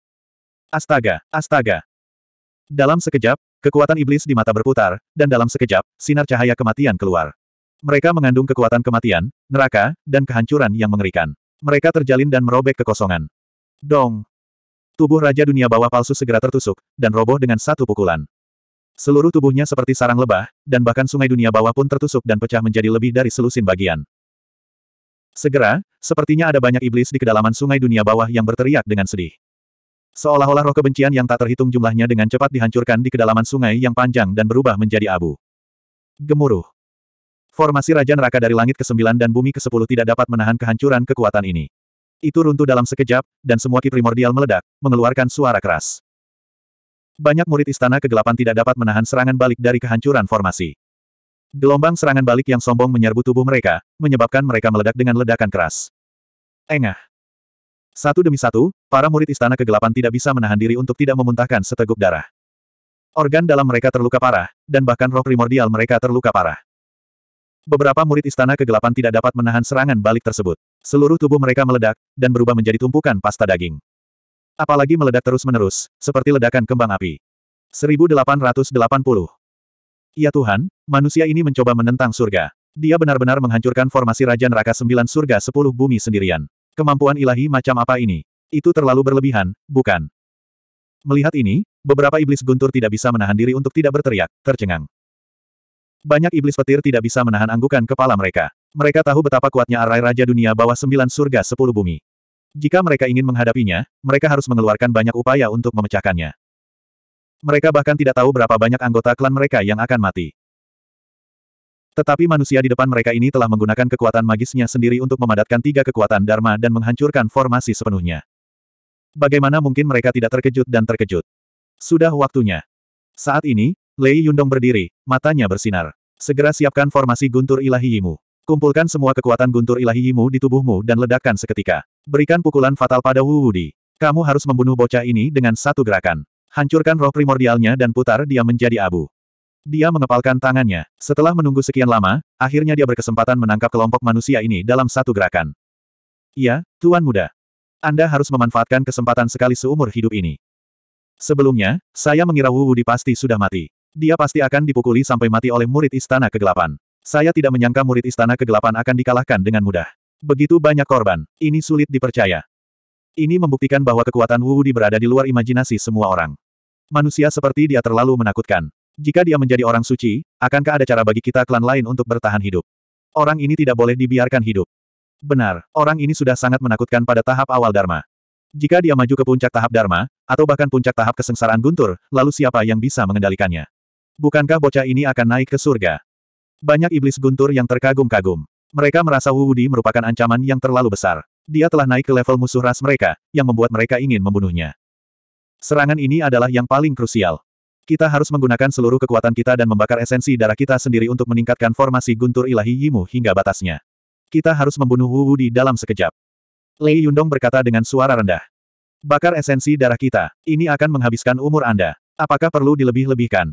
Astaga, astaga. Dalam sekejap, kekuatan iblis di mata berputar, dan dalam sekejap, sinar cahaya kematian keluar. Mereka mengandung kekuatan kematian, neraka, dan kehancuran yang mengerikan. Mereka terjalin dan merobek kekosongan. Dong! Tubuh Raja Dunia Bawah Palsu segera tertusuk, dan roboh dengan satu pukulan. Seluruh tubuhnya seperti sarang lebah, dan bahkan sungai dunia bawah pun tertusuk dan pecah menjadi lebih dari selusin bagian. Segera, sepertinya ada banyak iblis di kedalaman sungai dunia bawah yang berteriak dengan sedih. Seolah-olah roh kebencian yang tak terhitung jumlahnya dengan cepat dihancurkan di kedalaman sungai yang panjang dan berubah menjadi abu. Gemuruh. Formasi Raja Neraka dari langit ke-9 dan bumi ke-10 tidak dapat menahan kehancuran kekuatan ini. Itu runtuh dalam sekejap, dan semua ki primordial meledak, mengeluarkan suara keras. Banyak murid istana kegelapan tidak dapat menahan serangan balik dari kehancuran formasi. Gelombang serangan balik yang sombong menyerbu tubuh mereka, menyebabkan mereka meledak dengan ledakan keras. Engah. Satu demi satu, para murid istana kegelapan tidak bisa menahan diri untuk tidak memuntahkan seteguk darah. Organ dalam mereka terluka parah, dan bahkan roh primordial mereka terluka parah. Beberapa murid istana kegelapan tidak dapat menahan serangan balik tersebut. Seluruh tubuh mereka meledak, dan berubah menjadi tumpukan pasta daging. Apalagi meledak terus-menerus, seperti ledakan kembang api. 1880. Ya Tuhan, manusia ini mencoba menentang surga. Dia benar-benar menghancurkan formasi Raja Neraka Sembilan Surga Sepuluh Bumi sendirian. Kemampuan ilahi macam apa ini? Itu terlalu berlebihan, bukan? Melihat ini, beberapa iblis guntur tidak bisa menahan diri untuk tidak berteriak, tercengang. Banyak iblis petir tidak bisa menahan anggukan kepala mereka. Mereka tahu betapa kuatnya arai Raja Dunia bawah Sembilan Surga Sepuluh Bumi. Jika mereka ingin menghadapinya, mereka harus mengeluarkan banyak upaya untuk memecahkannya. Mereka bahkan tidak tahu berapa banyak anggota klan mereka yang akan mati. Tetapi manusia di depan mereka ini telah menggunakan kekuatan magisnya sendiri untuk memadatkan tiga kekuatan Dharma dan menghancurkan formasi sepenuhnya. Bagaimana mungkin mereka tidak terkejut dan terkejut? Sudah waktunya. Saat ini, Lei Yundong berdiri, matanya bersinar. Segera siapkan formasi guntur ilahiimu. Kumpulkan semua kekuatan guntur ilahiimu di tubuhmu dan ledakan seketika. Berikan pukulan fatal pada Wu Wudi. Kamu harus membunuh bocah ini dengan satu gerakan. Hancurkan roh primordialnya dan putar dia menjadi abu. Dia mengepalkan tangannya. Setelah menunggu sekian lama, akhirnya dia berkesempatan menangkap kelompok manusia ini dalam satu gerakan. Iya, Tuan Muda. Anda harus memanfaatkan kesempatan sekali seumur hidup ini. Sebelumnya, saya mengira Wu Wudi pasti sudah mati. Dia pasti akan dipukuli sampai mati oleh murid istana kegelapan. Saya tidak menyangka murid istana kegelapan akan dikalahkan dengan mudah. Begitu banyak korban, ini sulit dipercaya. Ini membuktikan bahwa kekuatan Wu Di berada di luar imajinasi semua orang. Manusia seperti dia terlalu menakutkan. Jika dia menjadi orang suci, akankah ada cara bagi kita klan lain untuk bertahan hidup? Orang ini tidak boleh dibiarkan hidup. Benar, orang ini sudah sangat menakutkan pada tahap awal Dharma. Jika dia maju ke puncak tahap Dharma, atau bahkan puncak tahap kesengsaraan guntur, lalu siapa yang bisa mengendalikannya? Bukankah bocah ini akan naik ke surga? Banyak iblis guntur yang terkagum-kagum. Mereka merasa Wu Wudi merupakan ancaman yang terlalu besar. Dia telah naik ke level musuh ras mereka, yang membuat mereka ingin membunuhnya. Serangan ini adalah yang paling krusial. Kita harus menggunakan seluruh kekuatan kita dan membakar esensi darah kita sendiri untuk meningkatkan formasi guntur ilahi Yimu hingga batasnya. Kita harus membunuh Wu Wudi dalam sekejap. Lei Yundong berkata dengan suara rendah. Bakar esensi darah kita, ini akan menghabiskan umur Anda. Apakah perlu dilebih-lebihkan?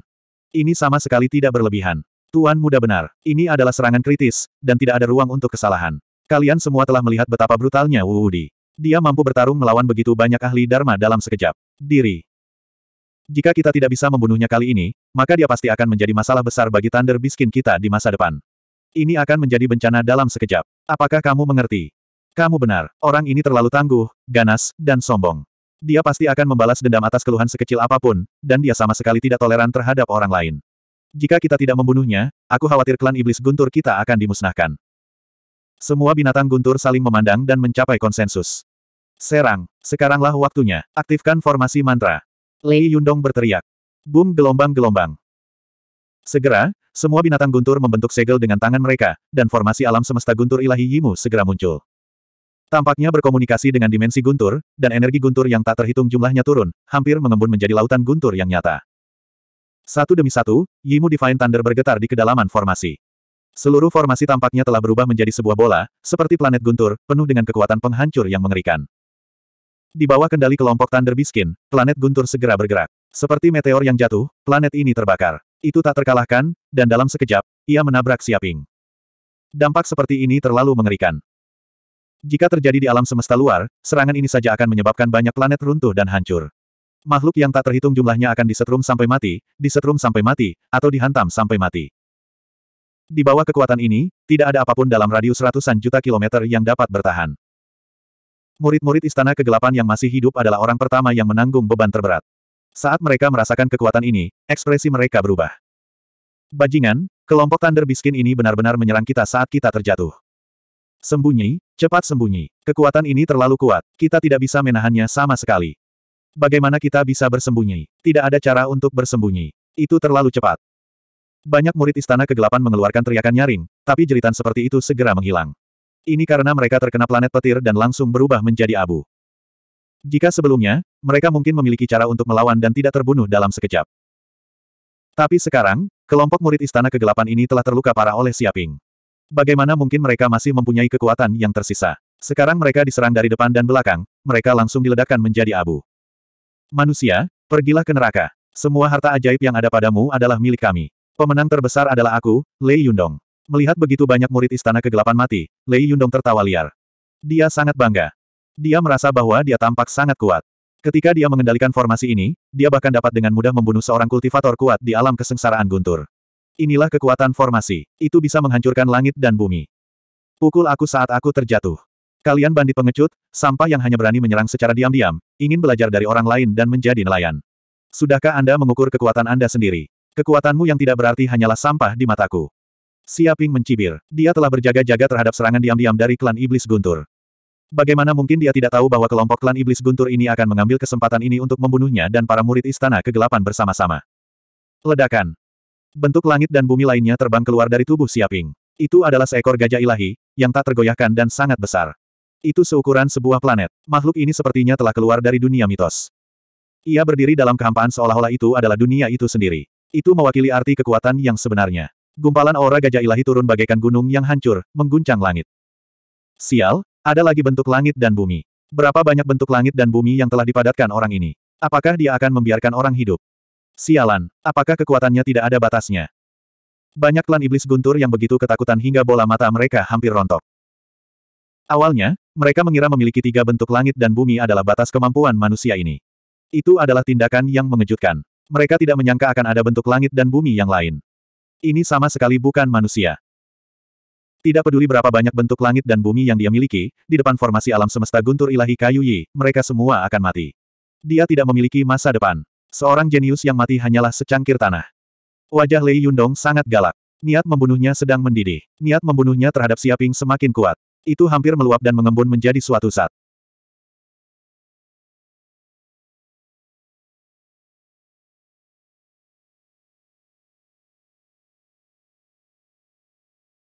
Ini sama sekali tidak berlebihan. Tuan muda benar, ini adalah serangan kritis, dan tidak ada ruang untuk kesalahan. Kalian semua telah melihat betapa brutalnya Wu Wudi. Dia mampu bertarung melawan begitu banyak ahli Dharma dalam sekejap. Diri. Jika kita tidak bisa membunuhnya kali ini, maka dia pasti akan menjadi masalah besar bagi Thunder Biskin kita di masa depan. Ini akan menjadi bencana dalam sekejap. Apakah kamu mengerti? Kamu benar, orang ini terlalu tangguh, ganas, dan sombong. Dia pasti akan membalas dendam atas keluhan sekecil apapun, dan dia sama sekali tidak toleran terhadap orang lain. Jika kita tidak membunuhnya, aku khawatir klan iblis guntur kita akan dimusnahkan. Semua binatang guntur saling memandang dan mencapai konsensus. Serang, sekaranglah waktunya. Aktifkan formasi mantra. Lei Yundong berteriak. Boom gelombang-gelombang. Segera, semua binatang guntur membentuk segel dengan tangan mereka, dan formasi alam semesta guntur ilahi Yimu segera muncul. Tampaknya berkomunikasi dengan dimensi guntur, dan energi guntur yang tak terhitung jumlahnya turun, hampir mengembun menjadi lautan guntur yang nyata. Satu demi satu, Yimu Divine Thunder bergetar di kedalaman formasi. Seluruh formasi tampaknya telah berubah menjadi sebuah bola, seperti planet guntur, penuh dengan kekuatan penghancur yang mengerikan. Di bawah kendali kelompok Thunder Biskin, planet guntur segera bergerak. Seperti meteor yang jatuh, planet ini terbakar. Itu tak terkalahkan, dan dalam sekejap, ia menabrak Siaping. Dampak seperti ini terlalu mengerikan. Jika terjadi di alam semesta luar, serangan ini saja akan menyebabkan banyak planet runtuh dan hancur. Makhluk yang tak terhitung jumlahnya akan disetrum sampai mati, disetrum sampai mati, atau dihantam sampai mati. Di bawah kekuatan ini, tidak ada apapun dalam radius ratusan juta kilometer yang dapat bertahan. Murid-murid Istana Kegelapan yang masih hidup adalah orang pertama yang menanggung beban terberat. Saat mereka merasakan kekuatan ini, ekspresi mereka berubah. Bajingan, kelompok Thunder Biskin ini benar-benar menyerang kita saat kita terjatuh. Sembunyi, cepat sembunyi. Kekuatan ini terlalu kuat, kita tidak bisa menahannya sama sekali. Bagaimana kita bisa bersembunyi? Tidak ada cara untuk bersembunyi. Itu terlalu cepat. Banyak murid istana kegelapan mengeluarkan teriakan nyaring, tapi jeritan seperti itu segera menghilang. Ini karena mereka terkena planet petir dan langsung berubah menjadi abu. Jika sebelumnya, mereka mungkin memiliki cara untuk melawan dan tidak terbunuh dalam sekejap. Tapi sekarang, kelompok murid istana kegelapan ini telah terluka parah oleh Siaping. Bagaimana mungkin mereka masih mempunyai kekuatan yang tersisa? Sekarang mereka diserang dari depan dan belakang, mereka langsung diledakkan menjadi abu. Manusia, pergilah ke neraka. Semua harta ajaib yang ada padamu adalah milik kami. Pemenang terbesar adalah aku, Lei Yundong. Melihat begitu banyak murid istana kegelapan mati, Lei Yundong tertawa liar. Dia sangat bangga. Dia merasa bahwa dia tampak sangat kuat. Ketika dia mengendalikan formasi ini, dia bahkan dapat dengan mudah membunuh seorang kultivator kuat di alam kesengsaraan guntur. Inilah kekuatan formasi. Itu bisa menghancurkan langit dan bumi. Pukul aku saat aku terjatuh. Kalian bandit pengecut, sampah yang hanya berani menyerang secara diam-diam, ingin belajar dari orang lain dan menjadi nelayan. Sudahkah Anda mengukur kekuatan Anda sendiri? Kekuatanmu yang tidak berarti hanyalah sampah di mataku. Siaping mencibir. Dia telah berjaga-jaga terhadap serangan diam-diam dari klan Iblis Guntur. Bagaimana mungkin dia tidak tahu bahwa kelompok klan Iblis Guntur ini akan mengambil kesempatan ini untuk membunuhnya dan para murid istana kegelapan bersama-sama. Ledakan. Bentuk langit dan bumi lainnya terbang keluar dari tubuh Siaping. Itu adalah seekor gajah ilahi, yang tak tergoyahkan dan sangat besar. Itu seukuran sebuah planet. Makhluk ini sepertinya telah keluar dari dunia mitos. Ia berdiri dalam kehampaan seolah-olah itu adalah dunia itu sendiri. Itu mewakili arti kekuatan yang sebenarnya. Gumpalan aura gajah ilahi turun bagaikan gunung yang hancur, mengguncang langit. Sial, ada lagi bentuk langit dan bumi. Berapa banyak bentuk langit dan bumi yang telah dipadatkan orang ini? Apakah dia akan membiarkan orang hidup? Sialan, apakah kekuatannya tidak ada batasnya? Banyak klan iblis guntur yang begitu ketakutan hingga bola mata mereka hampir rontok. Awalnya, mereka mengira memiliki tiga bentuk langit dan bumi adalah batas kemampuan manusia ini. Itu adalah tindakan yang mengejutkan. Mereka tidak menyangka akan ada bentuk langit dan bumi yang lain. Ini sama sekali bukan manusia. Tidak peduli berapa banyak bentuk langit dan bumi yang dia miliki, di depan formasi alam semesta guntur ilahi kayu Yi, mereka semua akan mati. Dia tidak memiliki masa depan. Seorang jenius yang mati hanyalah secangkir tanah. Wajah Lei Yundong sangat galak. Niat membunuhnya sedang mendidih. Niat membunuhnya terhadap Siaping semakin kuat. Itu hampir meluap dan mengembun menjadi suatu saat.